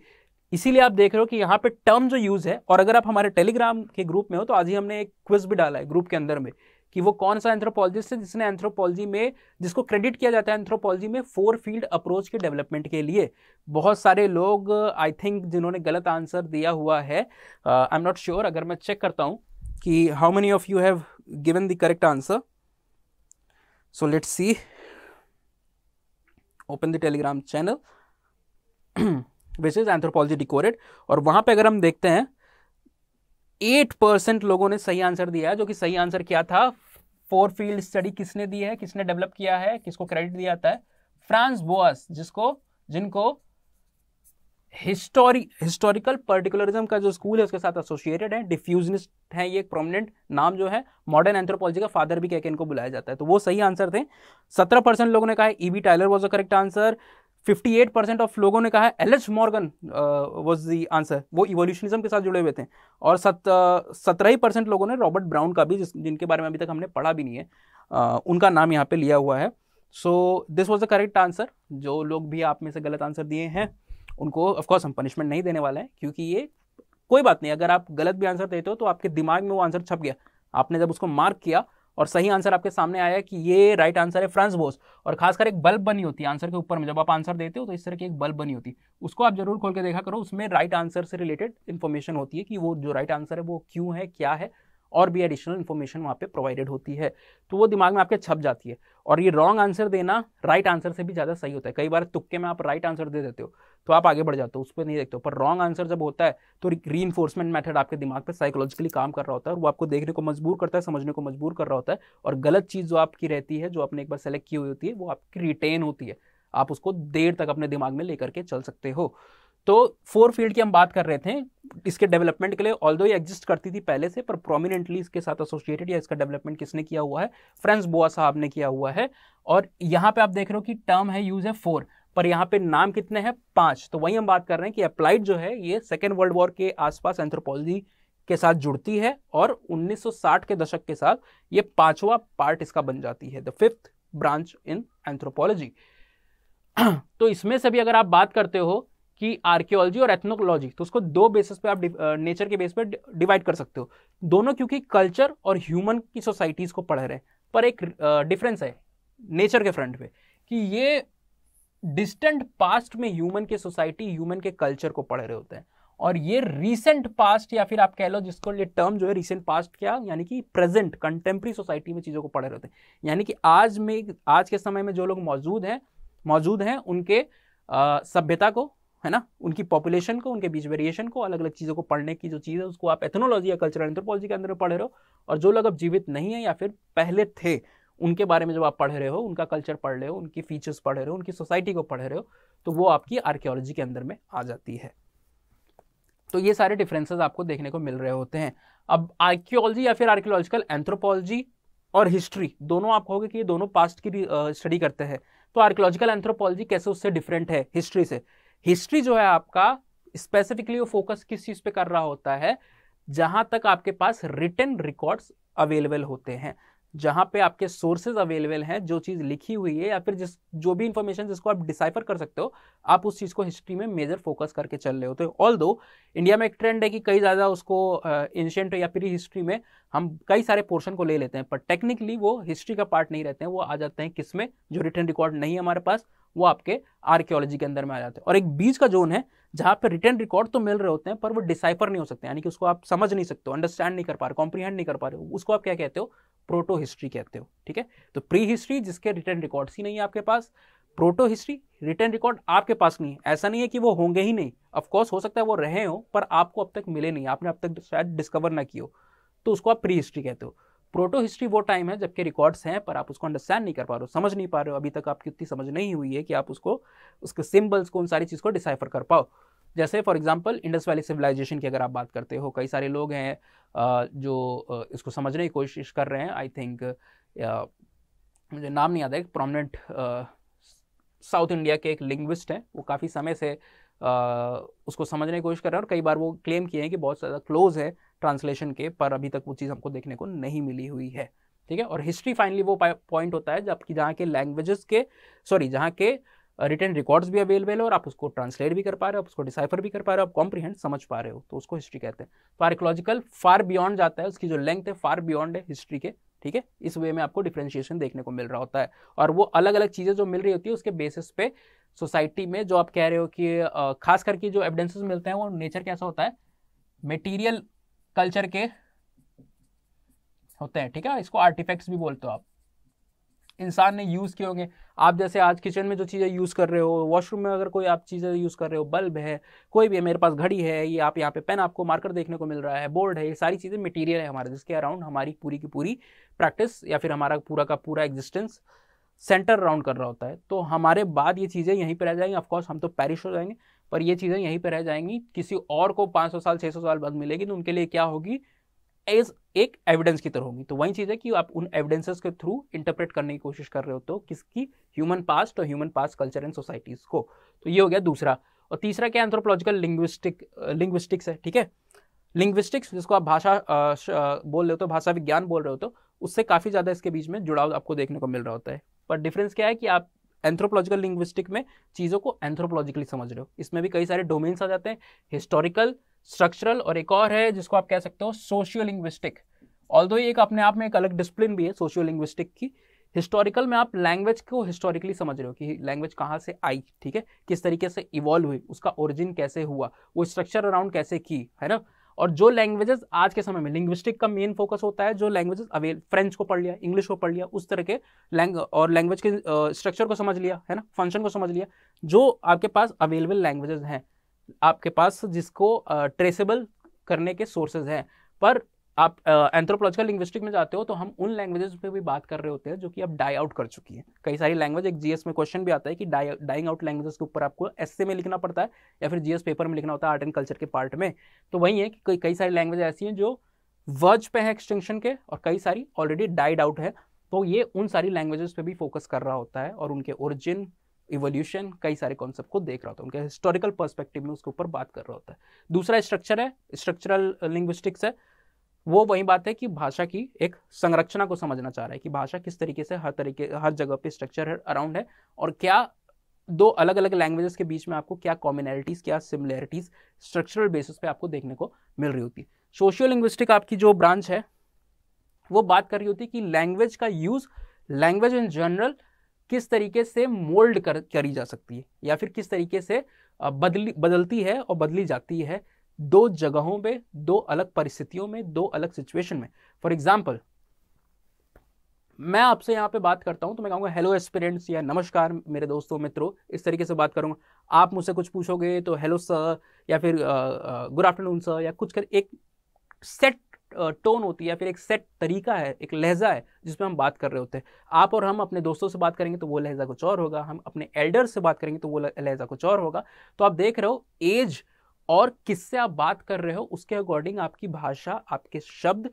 इसीलिए आप देख रहे हो कि यहाँ पे टर्म जो यूज़ है और अगर आप हमारे टेलीग्राम के ग्रुप में हो तो आज ही हमने एक क्विज भी डाला है ग्रुप के अंदर में कि वो कौन सा एंथ्रोपोलॉजिस्ट है जिसने एंथ्रोपोलॉजी में जिसको क्रेडिट किया जाता है एंथ्रोपोलॉजी में फोर फील्ड अप्रोच के डेवलपमेंट के लिए बहुत सारे लोग आई थिंक जिन्होंने गलत आंसर दिया हुआ है आई एम नॉट श्योर अगर मैं चेक करता हूँ कि how many of you have given the correct answer so let's see open the Telegram channel which is anthropology decoded और वहाँ पर अगर हम देखते हैं एट परसेंट लोगों ने सही आंसर दिया है जो कि सही आंसर क्या था फोर फील्ड स्टडी किसने दी है किसने डेवलप किया है किसको क्रेडिट दिया जाता है फ्रांस बोअस जिसको जिनको हिस्टोरी हिस्टोरिकल पर्टिकुलरिज्म का जो स्कूल है उसके साथ एसोसिएटेड है डिफ्यूजनिस्ट है ये एक प्रोमिनेंट नाम जो है मॉडर्न एंथ्रोपोलॉजी का फादर भी कहकर इनको बुलाया जाता है तो वो सही आंसर थे सत्रह परसेंट लोगों ने कहा E B Tylor was a correct answer 58 percent of लोगों ने कहा L Morgan was the answer वो इवोल्यूशनिज्म के साथ जुड़े हुए थे और सत सत्रह परसेंट लोगों ने रॉबर्ट ब्राउन का भी जिस जिनके बारे में अभी तक हमने पढ़ा भी नहीं है uh, उनका नाम यहाँ पे लिया हुआ है so this was the correct answer जो लोग भी आप में से गलत आंसर दिए हैं उनको ऑफकोर्स हम पनिशमेंट नहीं देने वाले हैं क्योंकि ये कोई बात नहीं अगर आप गलत भी आंसर देते हो तो आपके दिमाग में वो आंसर छप गया आपने जब उसको मार्क किया और सही आंसर आपके सामने आया कि ये राइट आंसर है फ्रांस बोस और खासकर एक बल्ब बनी होती है आंसर के ऊपर में जब आप आंसर देते हो तो इस तरह की एक बल्ब बनी होती है उसको आप जरूर खोल के देखा करो उसमें राइट आंसर से रिलेटेड इन्फॉर्मेशन होती है कि वो जो राइट आंसर है वो क्यों है क्या है और भी एडिशनल इन्फॉर्मेशन वहाँ पे प्रोवाइडेड होती है तो वो दिमाग में आपके छप जाती है और ये रॉन्ग आंसर देना राइट आंसर से भी ज़्यादा सही होता है कई बार तुक्के में आप राइट आंसर दे देते हो तो आप आगे बढ़ जाते हो उस पर नहीं देखते हो पर रॉन्ग आंसर जब होता है तो री इन्फोर्समेंट मैथड आपके दिमाग पर साइकोलॉजिकली काम कर रहा होता है और वो आपको देखने को मजबूर करता है समझने को मजबूर कर रहा होता है और गलत चीज़ जो आपकी रहती है जो आपने एक बार सेलेक्ट की हुई होती है वो आपकी रिटेन होती है आप उसको देर तक अपने दिमाग में लेकर के चल सकते हो तो फोर फील्ड की हम बात कर रहे थे इसके डेवलपमेंट के लिए ऑल दो एग्जिस्ट करती थी पहले से पर प्रोमिनेंटली इसके साथ एसोसिएटेड या इसका डेवलपमेंट किसने किया हुआ है फ्रेंस बोआ साहब ने किया हुआ है और यहाँ पे आप देख रहे हो कि टर्म है यूज है फोर पर यहाँ पे नाम कितने हैं पांच तो वही हम बात कर रहे हैं कि अप्लाइड जो है ये सेकेंड वर्ल्ड वॉर के आसपास एंथ्रोपोलॉजी के साथ जुड़ती है और 1960 के दशक के साथ ये पांचवा पार्ट इसका बन जाती है the fifth branch in anthropology तो इसमें से भी अगर आप बात करते हो कि आर्कियोलॉजी और एथनोलॉजी तो उसको दो बेसिस पे आप नेचर uh, के बेस पे डिवाइड कर सकते हो दोनों क्योंकि कल्चर और ह्यूमन की सोसाइटीज़ को पढ़ रहे हैं पर एक डिफरेंस uh, है नेचर के फ्रंट पे कि ये डिस्टेंट पास्ट में ह्यूमन के सोसाइटी ह्यूमन के कल्चर को पढ़ रहे होते हैं और ये रीसेंट पास्ट या फिर आप कह लो जिसको ये टर्म जो है रीसेंट पास्ट क्या यानी कि प्रेजेंट कंटेम्प्री सोसाइटी में चीज़ों को पढ़ रहे होते हैं यानी कि आज में आज के समय में जो लोग मौजूद हैं मौजूद हैं उनके uh, सभ्यता को है ना उनकी पॉपुलेशन को उनके बीच वेरिएशन को अलग अलग चीज़ों को पढ़ने की जो चीज़ है उसको आप एथनोलॉजी या कल्चरल एंथ्रोपोलॉजी के अंदर पढ़ रहे हो और जो लोग अब जीवित नहीं है या फिर पहले थे उनके बारे में जब आप पढ़ रहे हो उनका कल्चर पढ़ रहे हो उनकी फीचर्स पढ़ रहे हो उनकी सोसाइटी को पढ़ रहे हो तो वो आपकी आर्क्योलॉजी के अंदर में आ जाती है तो ये सारे डिफरेंसेस आपको देखने को मिल रहे होते हैं अब आर्क्योलॉजी या फिर आर्क्योलॉजिकल एंथ्रोपोलॉजी और हिस्ट्री दोनों आप कहोगे कि ये दोनों पास्ट की स्टडी करते हैं तो आर्कियोलॉजिकल एंथ्रोपोलॉजी कैसे उससे डिफरेंट है हिस्ट्री से हिस्ट्री जो है आपका स्पेसिफिकली वो फोकस किस चीज़ पे कर रहा होता है जहां तक आपके पास रिटर्न रिकॉर्ड्स अवेलेबल होते हैं जहां पे आपके सोर्सेज अवेलेबल हैं जो चीज़ लिखी हुई है या फिर जिस जो भी इंफॉर्मेशन जिसको आप डिसाइफर कर सकते हो आप उस चीज़ को हिस्ट्री में मेजर फोकस करके चल रहे होते हो ऑल दो इंडिया में एक ट्रेंड है कि कई ज़्यादा उसको एंशियंट या फिर हिस्ट्री में हम कई सारे पोर्शन को ले लेते हैं पर टेक्निकली वो हिस्ट्री का पार्ट नहीं रहते हैं वो आ जाते हैं किस में जो रिटर्न रिकॉर्ड नहीं है हमारे पास वो आपके आर्कियोलॉजी के अंदर में आ जाते हैं और एक बीच का जोन है जहाँ पे रिटर्न रिकॉर्ड तो मिल रहे होते हैं पर वो डिसाइफर नहीं हो सकते यानी कि उसको आप समझ नहीं सकते हो अंडरस्टैंड नहीं कर पा रहे कॉम्प्रीहेंड नहीं कर पा रहे हो उसको आप क्या कहते हो प्रोटो हिस्ट्री कहते हो ठीक है तो प्री हिस्ट्री जिसके रिटर्न रिकॉर्ड्स ही नहीं है आपके पास प्रोटो हिस्ट्री रिटर्न रिकॉर्ड आपके पास नहीं है ऐसा नहीं है कि वो होंगे ही नहीं ऑफकोर्स हो सकता है वो रहे हो पर आपको अब तक मिले नहीं आपने अब तक शायद डिस्कवर ना किया हो तो उसको आप प्री हिस्ट्री कहते हो प्रोटो हिस्ट्री वो टाइम है जबकि रिकॉर्ड्स हैं पर आप उसको अंडरस्टैंड नहीं कर पा रहे हो समझ नहीं पा रहे हो अभी तक आपकी उतनी समझ नहीं हुई है कि आप उसको उसके सिम्बल्स को उन सारी चीज़ को डिसाइफर कर पाओ जैसे for example Indus valley civilization की अगर आप बात करते हो कई सारे लोग हैं जो इसको समझने की कोशिश कर रहे हैं आई थिंक मुझे नाम नहीं आता एक प्रोमिनेंट साउथ इंडिया के एक लिंग्विस्ट हैं वो काफ़ी समय से आ, उसको समझने की कोशिश कर रहे हैं और कई बार वो क्लेम किए हैं कि बहुत ज़्यादा क्लोज है ट्रांसलेशन के पर अभी तक वो चीज़ हमको देखने को नहीं मिली हुई है ठीक है और हिस्ट्री फाइनली वो पॉइंट होता है जबकि जहाँ के लैंग्वेजेस के सॉरी जहाँ के रिटर्न uh, रिकॉर्ड्स भी अवेलेबल है और आप उसको ट्रांसलेट भी कर पा रहे हो आप उसको डिसाइफर भी कर पा रहे हो आप कॉम्प्रीहेंड समझ पा रहे हो तो उसको हिस्ट्री कहते हैं तो आर्कोलॉजिकल फार बियॉन्ड जाता है उसकी जो लेंथ है फार बियॉन्ड है हिस्ट्री के ठीक है इस वे में आपको डिफ्रेंशिएशन देखने को मिल रहा होता है और वो अलग अलग चीज़ें जो मिल रही होती है उसके बेसिस पे सोसाइटी में जो आप कह रहे हो कि uh, खास करके जो एविडेंसेस मिलते हैं वो नेचर कैसा होता है मटीरियल कल्चर के होते हैं ठीक है इसको आर्टिफैक्ट्स भी बोलते हो आप इंसान ने यूज़ किए होंगे आप जैसे आज किचन में जो चीज़ें यूज़ कर रहे हो वॉशरूम में अगर कोई आप चीज़ें यूज़ कर रहे हो बल्ब है कोई भी है मेरे पास घड़ी है ये आप यहाँ पे पेन आपको मार्कर देखने को मिल रहा है बोर्ड है ये सारी चीज़ें मटेरियल है हमारे जिसके अराउंड हमारी पूरी की पूरी प्रैक्टिस या फिर हमारा पूरा का पूरा एग्जिस्टेंस सेंटर राउंड कर रहा होता है तो हमारे बाद ये चीज़ें यहीं पर रह जाएंगी ऑफकोर्स हम तो पैरिश हो जाएंगे पर ये चीज़ें यहीं पर रह जाएंगी किसी और को 500 साल 600 साल बाद मिलेगी तो उनके लिए क्या होगी एज एक एविडेंस की तरह होगी तो वही चीज़ है कि आप उन एविडेंसेस के थ्रू इंटरप्रेट करने की कोशिश कर रहे हो तो किसकी ह्यूमन पास्ट और human past culture and societies को तो ये हो गया दूसरा और तीसरा क्या एंथ्रोपोलॉजिकल लिंग्विस्टिक लिंग्विस्टिक्स है ठीक है लिंग्विस्टिक्स जिसको आप भाषा बोल रहे हो तो भाषा विज्ञान बोल रहे हो तो उससे काफ़ी ज़्यादा इसके बीच में जुड़ाव आपको देखने को मिल रहा होता है पर डिफरेंस क्या है कि आप एंथ्रोपोलॉजिकल लिंग्विस्टिक में चीज़ों को एंथ्रोपोलॉजिकली समझ रहे हो इसमें भी कई सारे डोमेन्स आ जाते हैं हिस्टोरिकल स्ट्रक्चरल और एक और है जिसको आप कह सकते हो सोशियो लिंग्विस्टिक ऑल दो एक अपने आप में एक अलग डिसिप्लिन भी है सोशियो लिंग्विस्टिक की हिस्टोरिकल में आप लैंग्वेज को हिस्टोरिकली समझ रहे हो कि लैंग्वेज कहाँ से आई ठीक है किस तरीके से इवॉल्व हुई उसका ओरिजिन कैसे हुआ वो स्ट्रक्चर अराउंड कैसे की है ना और जो लैंग्वेजेस आज के समय में लिंग्विस्टिक का मेन फोकस होता है जो लैंग्वेजेस अवेल फ्रेंच को पढ़ लिया इंग्लिश को पढ़ लिया उस तरह के लैंग और लैंग्वेज के स्ट्रक्चर को समझ लिया है ना फंक्शन को समझ लिया जो आपके पास अवेलेबल लैंग्वेजेस हैं आपके पास जिसको ट्रेसेबल करने के सोर्सेज हैं पर आप एंथ्रोपोलॉजिकल लिंग्विस्टिक में जाते हो तो हम उन लैंग्वेजेस पे भी बात कर रहे होते हैं जो कि अब डाई आउट कर चुकी है कई सारी लैंग्वेज एक जीएस में क्वेश्चन भी आता है कि डाई डाइंग आउट लैंग्वेजेस के ऊपर आपको एस में लिखना पड़ता है या फिर जीएस पेपर में लिखना होता है आर्ट एंड कल्चर के पार्ट में तो वही है कि कई सारी लैंग्वेज ऐसी हैं जो वर्ज पे हैं एक्सटेंशन के और कई सारी ऑलरेडी डाइड आउट है तो ये उन सारी लैंग्वेजेस पे भी फोकस कर रहा होता है और उनके ओरिजिन इवोल्यूशन कई सारे कॉन्सेप्ट को देख रहा होता है उनके हिस्टोरिकल पर्सपेक्टिव में उसके ऊपर बात कर रहा होता है दूसरा स्ट्रक्चर है स्ट्रक्चरल लिंग्विस्टिक्स है वो वही बात है कि भाषा की एक संरचना को समझना चाह रहा है कि भाषा किस तरीके से हर तरीके हर जगह पे स्ट्रक्चर अराउंड है और क्या दो अलग अलग लैंग्वेजेस के बीच में आपको क्या कॉमनैलिटीज़ क्या सिमिलैरिटीज़ स्ट्रक्चरल बेसिस पे आपको देखने को मिल रही होती है सोशियो लिंग्विस्टिक आपकी जो ब्रांच है वो बात कर रही होती है कि लैंग्वेज का यूज़ लैंग्वेज इन जनरल किस तरीके से मोल्ड कर करी जा सकती है या फिर किस तरीके से बदली बदलती है और बदली जाती है दो जगहों पे दो अलग परिस्थितियों में दो अलग सिचुएशन में फॉर एग्जाम्पल मैं आपसे यहाँ पे बात करता हूँ तो मैं कहूँगा हेलो एस्पिरेंट्स या नमस्कार मेरे दोस्तों मित्रों इस तरीके से बात करूँगा आप मुझसे कुछ पूछोगे तो हेलो सर या फिर गुड आफ्टरनून सर या कुछ कर एक सेट टोन होती है या फिर एक सेट तरीका है एक लहजा है जिसमें हम बात कर रहे होते हैं आप और हम अपने दोस्तों से बात करेंगे तो वो लहजा कुछ और होगा हम अपने एल्डर से बात करेंगे तो वो लहजा कुछ और होगा तो आप देख रहे हो एज और किससे आप बात कर रहे हो उसके अकॉर्डिंग आपकी भाषा आपके शब्द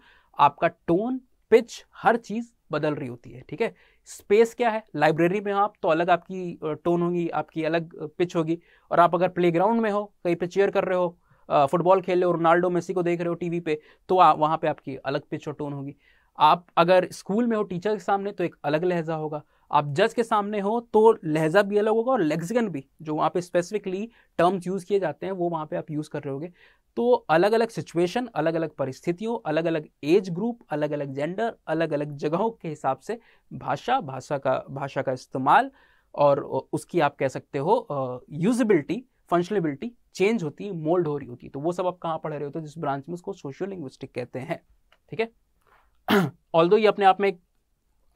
आपका टोन पिच हर चीज़ बदल रही होती है ठीक है स्पेस क्या है लाइब्रेरी में आप तो अलग आपकी टोन होगी आपकी अलग पिच होगी और आप अगर प्लेग्राउंड में हो कहीं पे चेयर कर रहे हो फुटबॉल खेल रहे हो रोनाल्डो मेसी को देख रहे हो टीवी पे तो आ, वहाँ पे आपकी अलग पिच और टोन होगी आप अगर स्कूल में हो टीचर के सामने तो एक अलग लहजा होगा आप जज के सामने हो तो लहजा भी अलग होगा और लेक्सिकन भी जो वहाँ पे स्पेसिफिकली टर्म्स यूज़ किए जाते हैं वो वहाँ पे आप यूज़ कर रहे होगे तो अलग अलग सिचुएशन अलग अलग परिस्थितियों अलग अलग एज ग्रुप अलग अलग जेंडर अलग अलग जगहों के हिसाब से भाषा भाषा का भाषा का इस्तेमाल और उसकी आप कह सकते हो यूजबिलिटी फंक्शनबिलिटी चेंज होती है मोल्ड हो रही होती है तो वो सब आप कहाँ पढ़ रहे होते हैं जिस ब्रांच में उसको सोशियो लिंग्विस्टिक कहते हैं ठीक है ऑल *clears throat* ये अपने आप में एक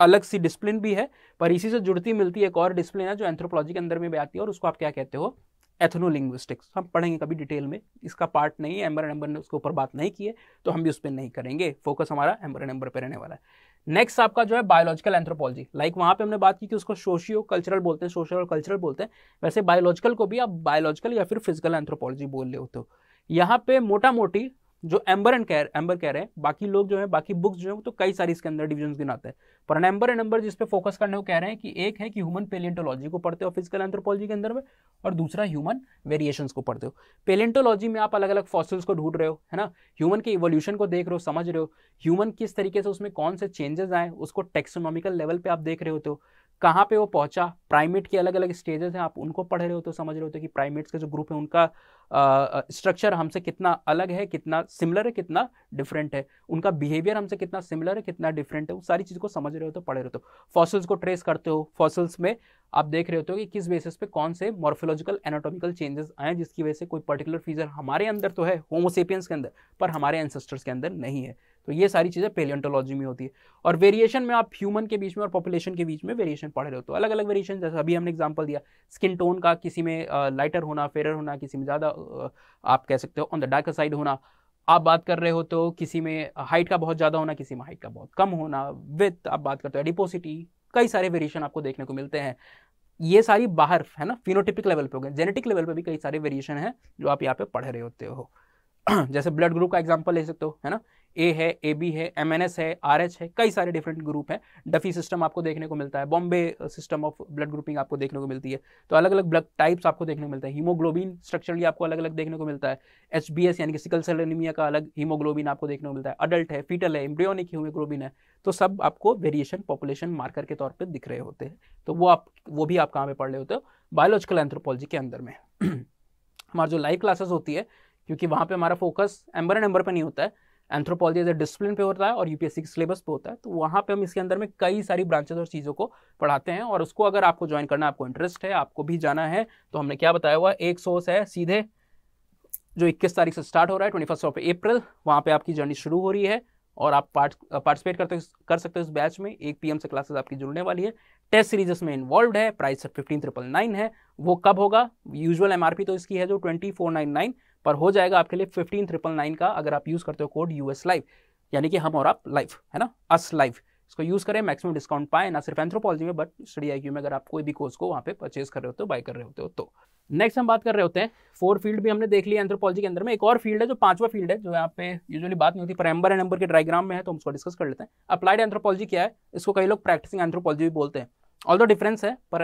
अलग सी डिसिप्लिन भी है पर इसी से जुड़ती मिलती एक और डिसिप्लिन है जो एंथ्रोपोलॉजी के अंदर में भी आती है और उसको आप क्या कहते हो एथनोलिंग्विस्टिक्स हम पढ़ेंगे कभी डिटेल में इसका पार्ट नहीं है एम्बर एम्बर ने उसके ऊपर बात नहीं की है तो हम भी उस पर नहीं करेंगे फोकस हमारा एम्बर एम्बर पर रहने वाला है नेक्स्ट आपका जो है बायोलॉजिकल एंथ्रोपोलॉजी लाइक वहाँ पे हमने बात की कि उसको सोशियो कल्चरल बोलते हैं सोशल और कल्चरल बोलते हैं वैसे बायोलॉजिकल को भी आप बायोलॉजिकल या फिर फिजिकल एंथ्रोपोलॉजी बोल रहे होते हो यहाँ पे मोटा मोटी जो एम्बर एंड कैर एम्बर कह रहे हैं बाकी लोग जो है बाकी बुक्स जो है वो तो कई सारी इसके अंदर डिविजन गिनाते हैं पर एम्बर एंड एम्बर जिस पे फोकस करने को कह रहे हैं कि एक है कि ह्यूमन पेलेंटोलॉजी को पढ़ते हो फिजिकल एंथ्रोपोलॉजी के अंदर में और दूसरा ह्यूमन वेरिएशन को पढ़ते हो पेलेंटोलॉजी में आप अलग अलग फॉसिल्स को ढूंढ रहे हो है ना ह्यूमन के इवोल्यूशन को देख रहे हो समझ रहे हो ह्यूमन किस तरीके से उसमें कौन से चेंजेस आए उसको टेक्सोनॉमिकल लेवल पर आप देख रहे होते हो कहाँ पे वो पहुंचा प्राइमेट के अलग अलग स्टेजेस हैं आप उनको पढ़ रहे हो तो समझ रहे हो तो कि प्राइमेट्स के जो ग्रुप है उनका स्ट्रक्चर हमसे कितना अलग है कितना सिमिलर है कितना डिफरेंट है उनका बिहेवियर हमसे कितना सिमिलर है कितना डिफरेंट है वो सारी चीज़ को समझ रहे हो तो पढ़ रहे हो तो फॉसल्स को ट्रेस करते हो फॉसल्स में आप देख रहे होते हो कि किस बेसिस पे कौन से मॉर्फोलॉजिकल एनाटॉमिकल चेंजेस आए जिसकी वजह से कोई पर्टिकुलर फीचर हमारे अंदर तो है होमोसेपियंस के अंदर पर हमारे एंसेस्टर्स के अंदर नहीं है तो ये सारी चीज़ें पेलियंटोलॉजी में होती है और वेरिएशन में आप ह्यूमन के बीच में और पॉपुलेशन के बीच में वेरिएशन पढ़ रहे हो तो अलग अलग वेरिएशन जैसे अभी हमने एग्जाम्पल दिया स्किन टोन का किसी में लाइटर होना फेयर होना किसी में ज़्यादा आप कह सकते हो ऑन द डार्क साइड होना आप बात कर रहे हो तो किसी में हाइट का बहुत ज़्यादा होना किसी में हाइट का बहुत कम होना विथ आप बात करते हो एडिपोसिटी कई सारे वेरिएशन आपको देखने को मिलते हैं ये सारी बाहर है ना फिनोटिपिक लेवल पे हो गए जेनेटिक लेवल पे भी कई सारे वेरिएशन हैं जो आप यहाँ पे पढ़ रहे होते हो *clears throat* जैसे ब्लड ग्रुप का एग्जाम्पल ले सकते हो है ना ए है ए बी है एम एन एस है आर एच है कई सारे डिफरेंट ग्रुप हैं डफी सिस्टम आपको देखने को मिलता है Bombay system of blood grouping आपको देखने को मिलती है तो अलग अलग ब्लड टाइप्स आपको देखने को मिलता है हीमोग्लोबिन स्ट्रक्चरली आपको अलग अलग देखने को मिलता है एच बी एस यानी कि सिकल सेल एनीमिया का अलग हीमोग्लोबिन आपको देखने को मिलता है अडल्ट है फीटल है एम्ब्रियोनिक हीमोग्लोबिन है तो सब आपको वेरिएशन पॉपुलेशन मार्कर के तौर पर दिख रहे होते हैं तो वो आप वो भी आप कहाँ पर पढ़ रहे होते हो बायोलॉजिकल एंथ्रोपोलॉजी के अंदर में *clears throat* हमारा जो लाइव क्लासेस होती है क्योंकि वहाँ पर हमारा फोकस एम्बर एंड एम्बर पर नहीं होता है एंथ्रोपोलॉजी एज ए डिसिप्लिन पे होता है और यूपीएससी के सिलेबस पे होता है तो वहाँ पे हम इसके अंदर में कई सारी ब्रांचेस और चीज़ों को पढ़ाते हैं और उसको अगर आपको ज्वाइन करना आपको इंटरेस्ट है आपको भी जाना है तो हमने क्या बताया हुआ एक सोर्स है सीधे जो इक्कीस तारीख से स्टार्ट हो रहा है ट्वेंटी फर्स्ट ऑफ अप्रैल वहाँ पर आपकी जर्नी शुरू हो रही है और आप पार्ट पार्टिसिपेट करते कर सकते हो इस बैच में एक पीएम से क्लासेस आपकी जुड़ने वाली है टेस्ट सीरीज में इन्वॉल्व है प्राइस फिफ्टीन ट्रिपल नाइन है वो कब होगा यूजुअल एमआरपी तो इसकी है जो ट्वेंटी फोर नाइन नाइन पर हो जाएगा आपके लिए फिफ्टीन ट्रिपल नाइन का अगर आप यूज़ करते हो कोड यू एस लाइव यानी कि हम और आप लाइव है ना अस लाइव इसको यूज़ करें मैक्सिमम डिस्काउंट पाए ना सिर्फ एंथ्रोपोलॉजी में बट स्टडी आई में अगर आप कोई भी कोर्स को वहाँ पे परचेज कर रहे होते हो बाय कर रहे होते हो तो नेक्स्ट हम बात कर रहे होते हैं फोर फील्ड भी हमने देख लिया एंथ्रोपोलॉजी के अंदर में एक और फील्ड है जो पांचवा फील्ड है जो यहाँ पे यूजुअली बात नहीं होती पर एम्बर एंड नंबर के डायग्राम में है तो हम उसको डिस्कस कर लेते हैं अप्लाइड एंथ्रोपोलॉजी क्या है इसको कई लोग प्रैक्टिसिंग एंथ्रोपोलॉजी भी बोलते हैं ऑल डिफरेंस है पर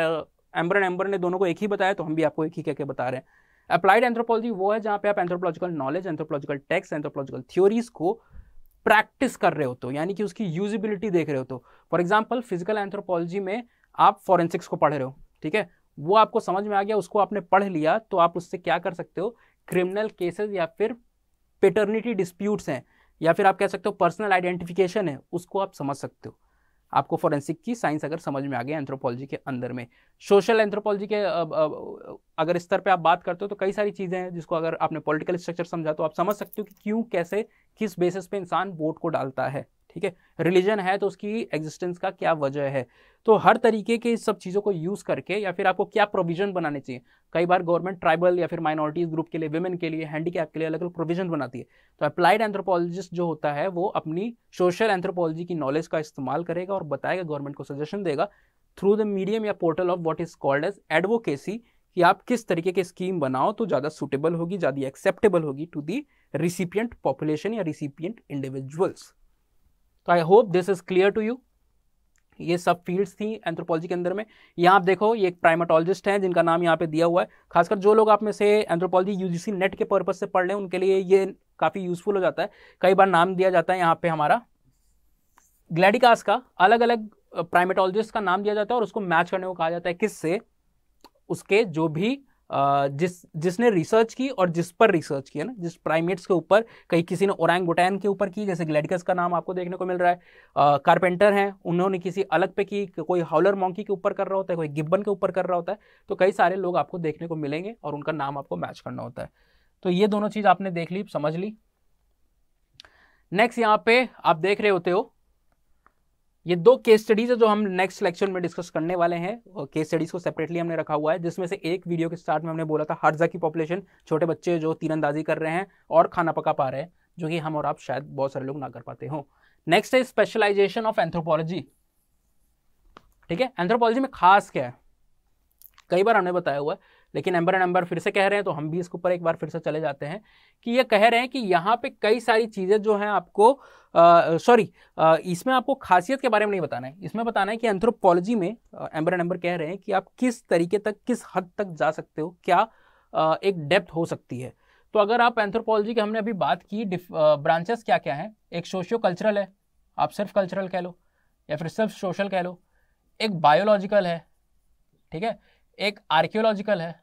एम्बर एंड एम्बर ने दोनों को एक ही बताया तो हम भी आपको एक ही कहकर बता रहे हैं अप्लाइड एंथ्रोपोलॉजी वो है जहाँ पे आप anthropological knowledge anthropological texts anthropological theories को प्रैक्टिस कर रहे हो तो यानी कि उसकी यूजिबिलिटी देख रहे हो तो फॉर एग्जाम्पल फिजिकल एंथ्रोपोलॉजी में आप फॉरेंसिक्स को पढ़ रहे हो ठीक है वो आपको समझ में आ गया उसको आपने पढ़ लिया तो आप उससे क्या कर सकते हो क्रिमिनल केसेस या फिर पेटर्निटी डिस्प्यूट्स हैं या फिर आप कह सकते हो पर्सनल आइडेंटिफिकेशन है उसको आप समझ सकते हो आपको फॉरेंसिक की साइंस अगर समझ में आ गया एंथ्रोपोलॉजी के अंदर में सोशल एंथ्रोपोलॉजी के अगर स्तर पे आप बात करते हो तो कई सारी चीज़ें हैं जिसको अगर आपने पॉलिटिकल स्ट्रक्चर समझा तो आप समझ सकते हो कि क्यों कैसे किस बेसिस पे इंसान वोट को डालता है ठीक है रिलीजन है तो उसकी एग्जिस्टेंस का क्या वजह है तो हर तरीके के सब चीज़ों को यूज़ करके या फिर आपको क्या प्रोविजन बनाने चाहिए कई बार गवर्नमेंट ट्राइबल या फिर माइनॉरिटीज़ ग्रुप के लिए वुमेन के लिए हैंडीकैप के लिए अलग अलग प्रोविजन बनाती है तो अप्लाइड एंथ्रोपोलॉजिस्ट जो होता है वो अपनी सोशल एंथ्रोपोलॉजी की नॉलेज का इस्तेमाल करेगा और बताएगा गवर्नमेंट को सजेशन देगा थ्रू द मीडियम या portal of what is called as advocacy कि आप किस तरीके की स्कीम बनाओ तो ज़्यादा सुटेबल होगी ज़्यादा एक्सेप्टेबल होगी टू दी रिसिपियंट पॉपुलेशन या रिसिपियंट इंडिविजुअल्स तो I hope this is clear to you ये सब फील्ड्स थी एंथ्रोपोलॉजी के अंदर में यहाँ आप देखो ये एक प्राइमाटोलॉजिस्ट हैं जिनका नाम यहाँ पे दिया हुआ है खासकर जो लोग आप में से एंथ्रोपोलॉजी यूजीसी नेट के पर्पज़ से पढ़ लें उनके लिए ये काफ़ी यूजफुल हो जाता है कई बार नाम दिया जाता है यहाँ पे हमारा ग्लैडिकास का अलग अलग प्राइमेटोलॉजिस्ट का नाम दिया जाता है और उसको मैच करने को कहा जाता है किससे उसके जो भी जिस जिसने रिसर्च की और जिस पर रिसर्च किया है ना जिस प्राइमेट्स के ऊपर कहीं किसी ने ओरैंग वोटैन के ऊपर की जैसे ग्लेडिकस का नाम आपको देखने को मिल रहा है कारपेंटर हैं उन्होंने किसी अलग पे की कोई हाउलर मॉन्की के ऊपर कर रहा होता है कोई गिब्बन के ऊपर कर रहा होता है तो कई सारे लोग आपको देखने को मिलेंगे और उनका नाम आपको मैच करना होता है तो ये दोनों चीज़ आपने देख ली समझ ली नेक्स्ट यहाँ पे आप देख रहे होते हो ये दो केस स्टडीज है जो हम नेक्स्ट लेक्चर में डिस्कस करने वाले हैं और केस स्टडीज को सेपरेटली हमने रखा हुआ है जिसमें से एक वीडियो के स्टार्ट में हमने बोला था हर्जा की पॉपुलेशन छोटे बच्चे जो तीरंदाजी कर रहे हैं और खाना पका पा रहे हैं जो कि हम और आप शायद बहुत सारे लोग ना कर पाते हो नेक्स्ट है स्पेशलाइजेशन ऑफ एंथ्रोपोलॉजी ठीक है एंथ्रोपोलॉजी में खास क्या है कई बार हमने बताया हुआ है लेकिन एम्बर एंड एम्बर फिर से कह रहे हैं तो हम भी इसके ऊपर एक बार फिर से चले जाते हैं कि ये कह रहे हैं कि यहाँ पे कई सारी चीज़ें जो हैं आपको सॉरी इसमें आपको खासियत के बारे में नहीं बताना है इसमें बताना है कि एंथ्रोपोलॉजी में एम्बर एंड एम्बर कह रहे हैं कि आप किस तरीके तक किस हद तक जा सकते हो क्या आ, एक डेप्थ हो सकती है तो अगर आप एंथ्रोपोलॉजी की हमने अभी बात की ब्रांचेस क्या क्या हैं एक सोशियो कल्चरल है आप सिर्फ कल्चरल कह लो या फिर सिर्फ सोशल कह लो एक बायोलॉजिकल है ठीक है एक आर्कियोलॉजिकल है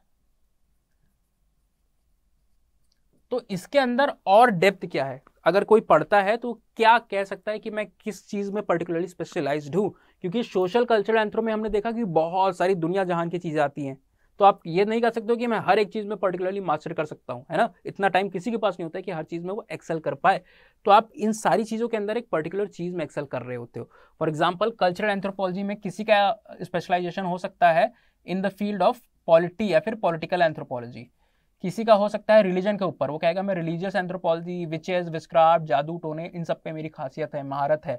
तो इसके अंदर और डेप्थ क्या है अगर कोई पढ़ता है तो क्या कह सकता है कि मैं किस चीज़ में पर्टिकुलरली स्पेशलाइज्ड हूं क्योंकि सोशल कल्चरल एंथ्रो में हमने देखा कि बहुत सारी दुनिया जहान की चीज़ें आती हैं तो आप ये नहीं कह सकते हो कि मैं हर एक चीज़ में पर्टिकुलरली मास्टर कर सकता हूं है ना इतना टाइम किसी के पास नहीं होता है कि हर चीज़ में वो एक्सेल कर पाए तो आप इन सारी चीज़ों के अंदर एक पर्टिकुलर चीज़ में एक्सेल कर रहे होते हो फॉर एग्जाम्पल कल्चरल एंथ्रोपोलॉजी में किसी का स्पेशलाइजेशन हो सकता है in the field of polity या फिर पॉलिटिकल एंथ्रोपोलॉजी किसी का हो सकता है रिलीजन के ऊपर वो कहेगा मैं रिलीजियस एंथ्रोपोलॉजी विचेज विस्क्राप जादू टोने इन सब पे मेरी खासियत है महारत है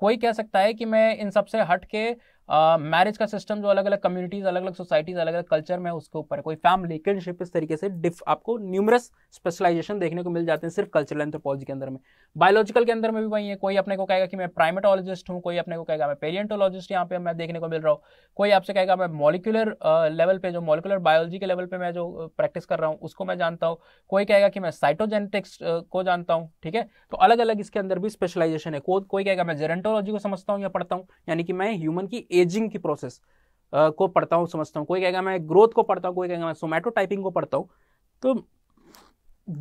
कोई कह सकता है कि मैं इन सब से हट के मैरिज uh, का सिस्टम जो अलग अलग कम्युनिटीज अलग अलग सोसाइटीज अलग अलग कल्चर में उसके ऊपर है कोई फैमिली किडशिप इस तरीके से डिफ आपको न्यूमरस स्पेशलाइजेशन देखने को मिल जाते हैं सिर्फ कल्चरल एंथ्रोपोलॉजी के अंदर में बायोलॉजिकल के अंदर में भी वही है कोई अपने को कहेगा कि मैं प्राइमेटोलॉजिस्ट हूँ कोई अपने को कहेगा मैं पेरियंटोलॉजिस्ट यहाँ पे मैं देखने को मिल रहा हूँ कोई आपसे कहेगा मैं मॉलिकुलर लेवल पे जो मॉलिकुलर बायोलॉजी के लेवल पे मैं जो प्रैक्टिस कर रहा हूँ उसको मैं जानता हूँ कोई कहेगा कि मैं साइटोजेनेटिक्स को जानता हूँ ठीक है तो अलग अलग इसके अंदर भी स्पेशलाइजेशन है कोई कहेगा मैं जेरेंटोलॉजी को समझता हूँ या पढ़ता हूँ यानी कि मैं ह्यूमन की एजिंग की प्रोसेस को पढ़ता हूँ समझता हूँ कोई कहेगा मैं ग्रोथ को पढ़ता हूँ कोई कहेगा मैं सोमेटो टाइपिंग को पढ़ता हूँ तो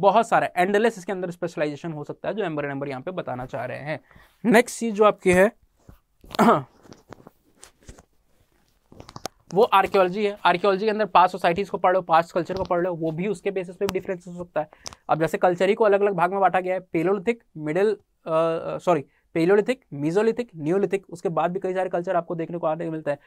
बहुत सारा एंडलेस इसके अंदर स्पेशलाइजेशन हो सकता है जो एम्बर एम्बर यहाँ पे बताना चाह रहे हैं नेक्स्ट चीज जो आपकी है वो आर्कियोलॉजी है आर्कियोलॉजी के अंदर पास सोसाइटीज़ को पढ़ लो पास कल्चर को पढ़ लो वो भी उसके बेसिस पे डिफरेंस हो सकता है अब जैसे कल्चर ही को अलग अलग भाग में बांटा गया है Palaeolithic middle sorry Palaeolithic Mesolithic Neolithic उसके बाद भी कई सारे कल्चर आपको देखने को आने को मिलता है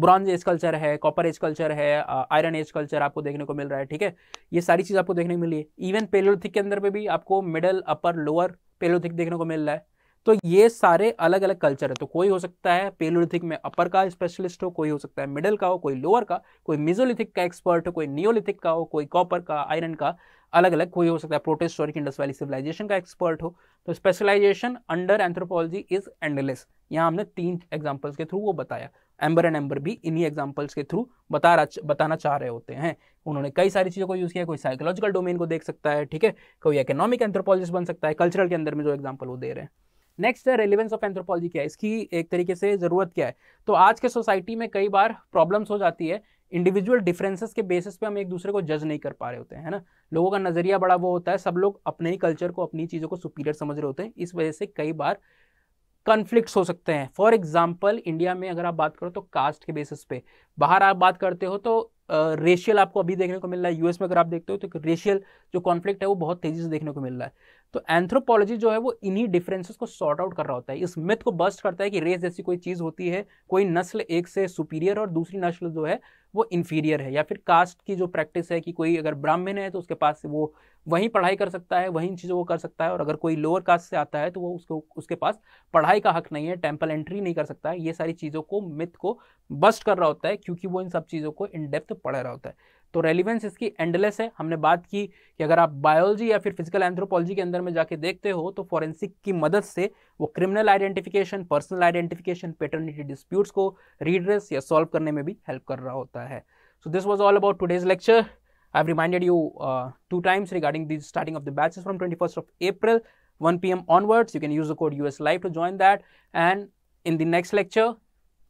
ब्रॉन्ज एज कल्चर है कॉपर एज कल्चर है आयरन एज कल्चर आपको देखने को मिल रहा है ठीक है ये सारी चीज़ आपको देखने को मिली है इवन पेलोलिथिक के अंदर पे भी आपको मिडल अपर लोअर पेलोलिथिक देखने को मिल रहा है तो ये सारे अलग अलग कल्चर है तो कोई हो सकता है पेलोलिथिक में अपर का स्पेशलिस्ट हो कोई हो सकता है मिडल का हो कोई लोअर का कोई मिजोलिथिक का एक्सपर्ट हो कोई नियोलिथिक का हो कोई कॉपर का आयरन का अलग अलग कोई हो सकता है प्रोटेस्टोरिक इंडस वैली सिविलाइजेशन का एक्सपर्ट हो तो specialization under anthropology is endless यहाँ हमने तीन एग्जाम्पल्स के थ्रू वो बताया एम्बर एंड एम्बर भी इन्हीं एग्जाम्पल्स के थ्रू बता बताना चाह रहे होते हैं उन्होंने कई सारी चीज़ों को यूज़ किया कोई साइकोलॉजिकल डोमेन को देख सकता है ठीक है कोई इकोनॉमिक एंथ्रोपोलॉजिस्ट बन सकता है कल्चरल के अंदर में जो एग्जाम्पल वो दे रहे हैं नेक्स्ट है रेलिवेंस ऑफ एंथ्रोपोलॉजी क्या है इसकी एक तरीके से ज़रूरत क्या है तो आज के सोसाइटी में कई बार प्रॉब्लम्स हो जाती है इंडिविजुअल डिफरेंसेस के बेसिस पे हम एक दूसरे को जज नहीं कर पा रहे होते हैं ना लोगों का नज़रिया बड़ा वो होता है सब लोग अपने ही कल्चर को अपनी चीज़ों को सुपीरियर समझ रहे होते हैं इस वजह से कई बार कन्फ्लिक्ट हो सकते हैं फॉर एग्जाम्पल इंडिया में अगर आप बात करो तो कास्ट के बेसिस पे बाहर आप बात करते हो तो रेशियल uh, आपको अभी देखने को मिल रहा है यूएस में अगर आप देखते हो तो रेशियल जो कॉन्फ्लिक्ट है वो बहुत तेज़ी से देखने को मिल रहा है तो एंथ्रोपोलॉजी जो है वो इन्हीं डिफरेंसेस को सॉर्ट आउट कर रहा होता है इस मिथ को बस्ट करता है कि रेस जैसी कोई चीज़ होती है कोई नस्ल एक से सुपीरियर और दूसरी नस्ल जो है वो इन्फीरियर है या फिर कास्ट की जो प्रैक्टिस है कि कोई अगर ब्राह्मण है तो उसके पास वो वहीं पढ़ाई कर सकता है वहीं चीज़ों को कर सकता है और अगर कोई लोअर कास्ट से आता है तो वो उसको उसके पास पढ़ाई का हक नहीं है टेम्पल एंट्री नहीं कर सकता है ये सारी चीज़ों को मिथ को बस्ट कर रहा होता है क्योंकि वो इन सब चीज़ों को इन डेप्थ पढ़ रहा होता है तो रेलिवेंस इसकी एंडलेस है हमने बात की कि अगर आप बायोलॉजी या फिर फिजिकल एंथ्रोपोलॉजी के अंदर में जाके देखते हो तो फॉरेंसिक की मदद से वो criminal identification personal identification paternity disputes को रीड्रेस या सॉल्व करने में भी हेल्प कर रहा होता है so this was all about today's lecture I reminded you two times regarding this starting of the batches from twenty first of April one P M onwards you can use the code U S life to join that and in the next lecture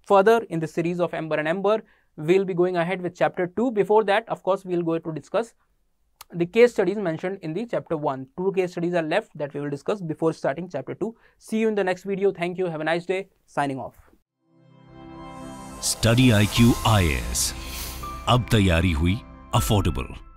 further in the series of Ember and Ember we'll be going ahead with chapter 2. Before that, of course, we'll go to discuss the case studies mentioned in the chapter 1. Two case studies are left that we will discuss before starting chapter 2. See you in the next video. Thank you. Have a nice day. Signing off. Study IQ IS. अब तैयारी affordable.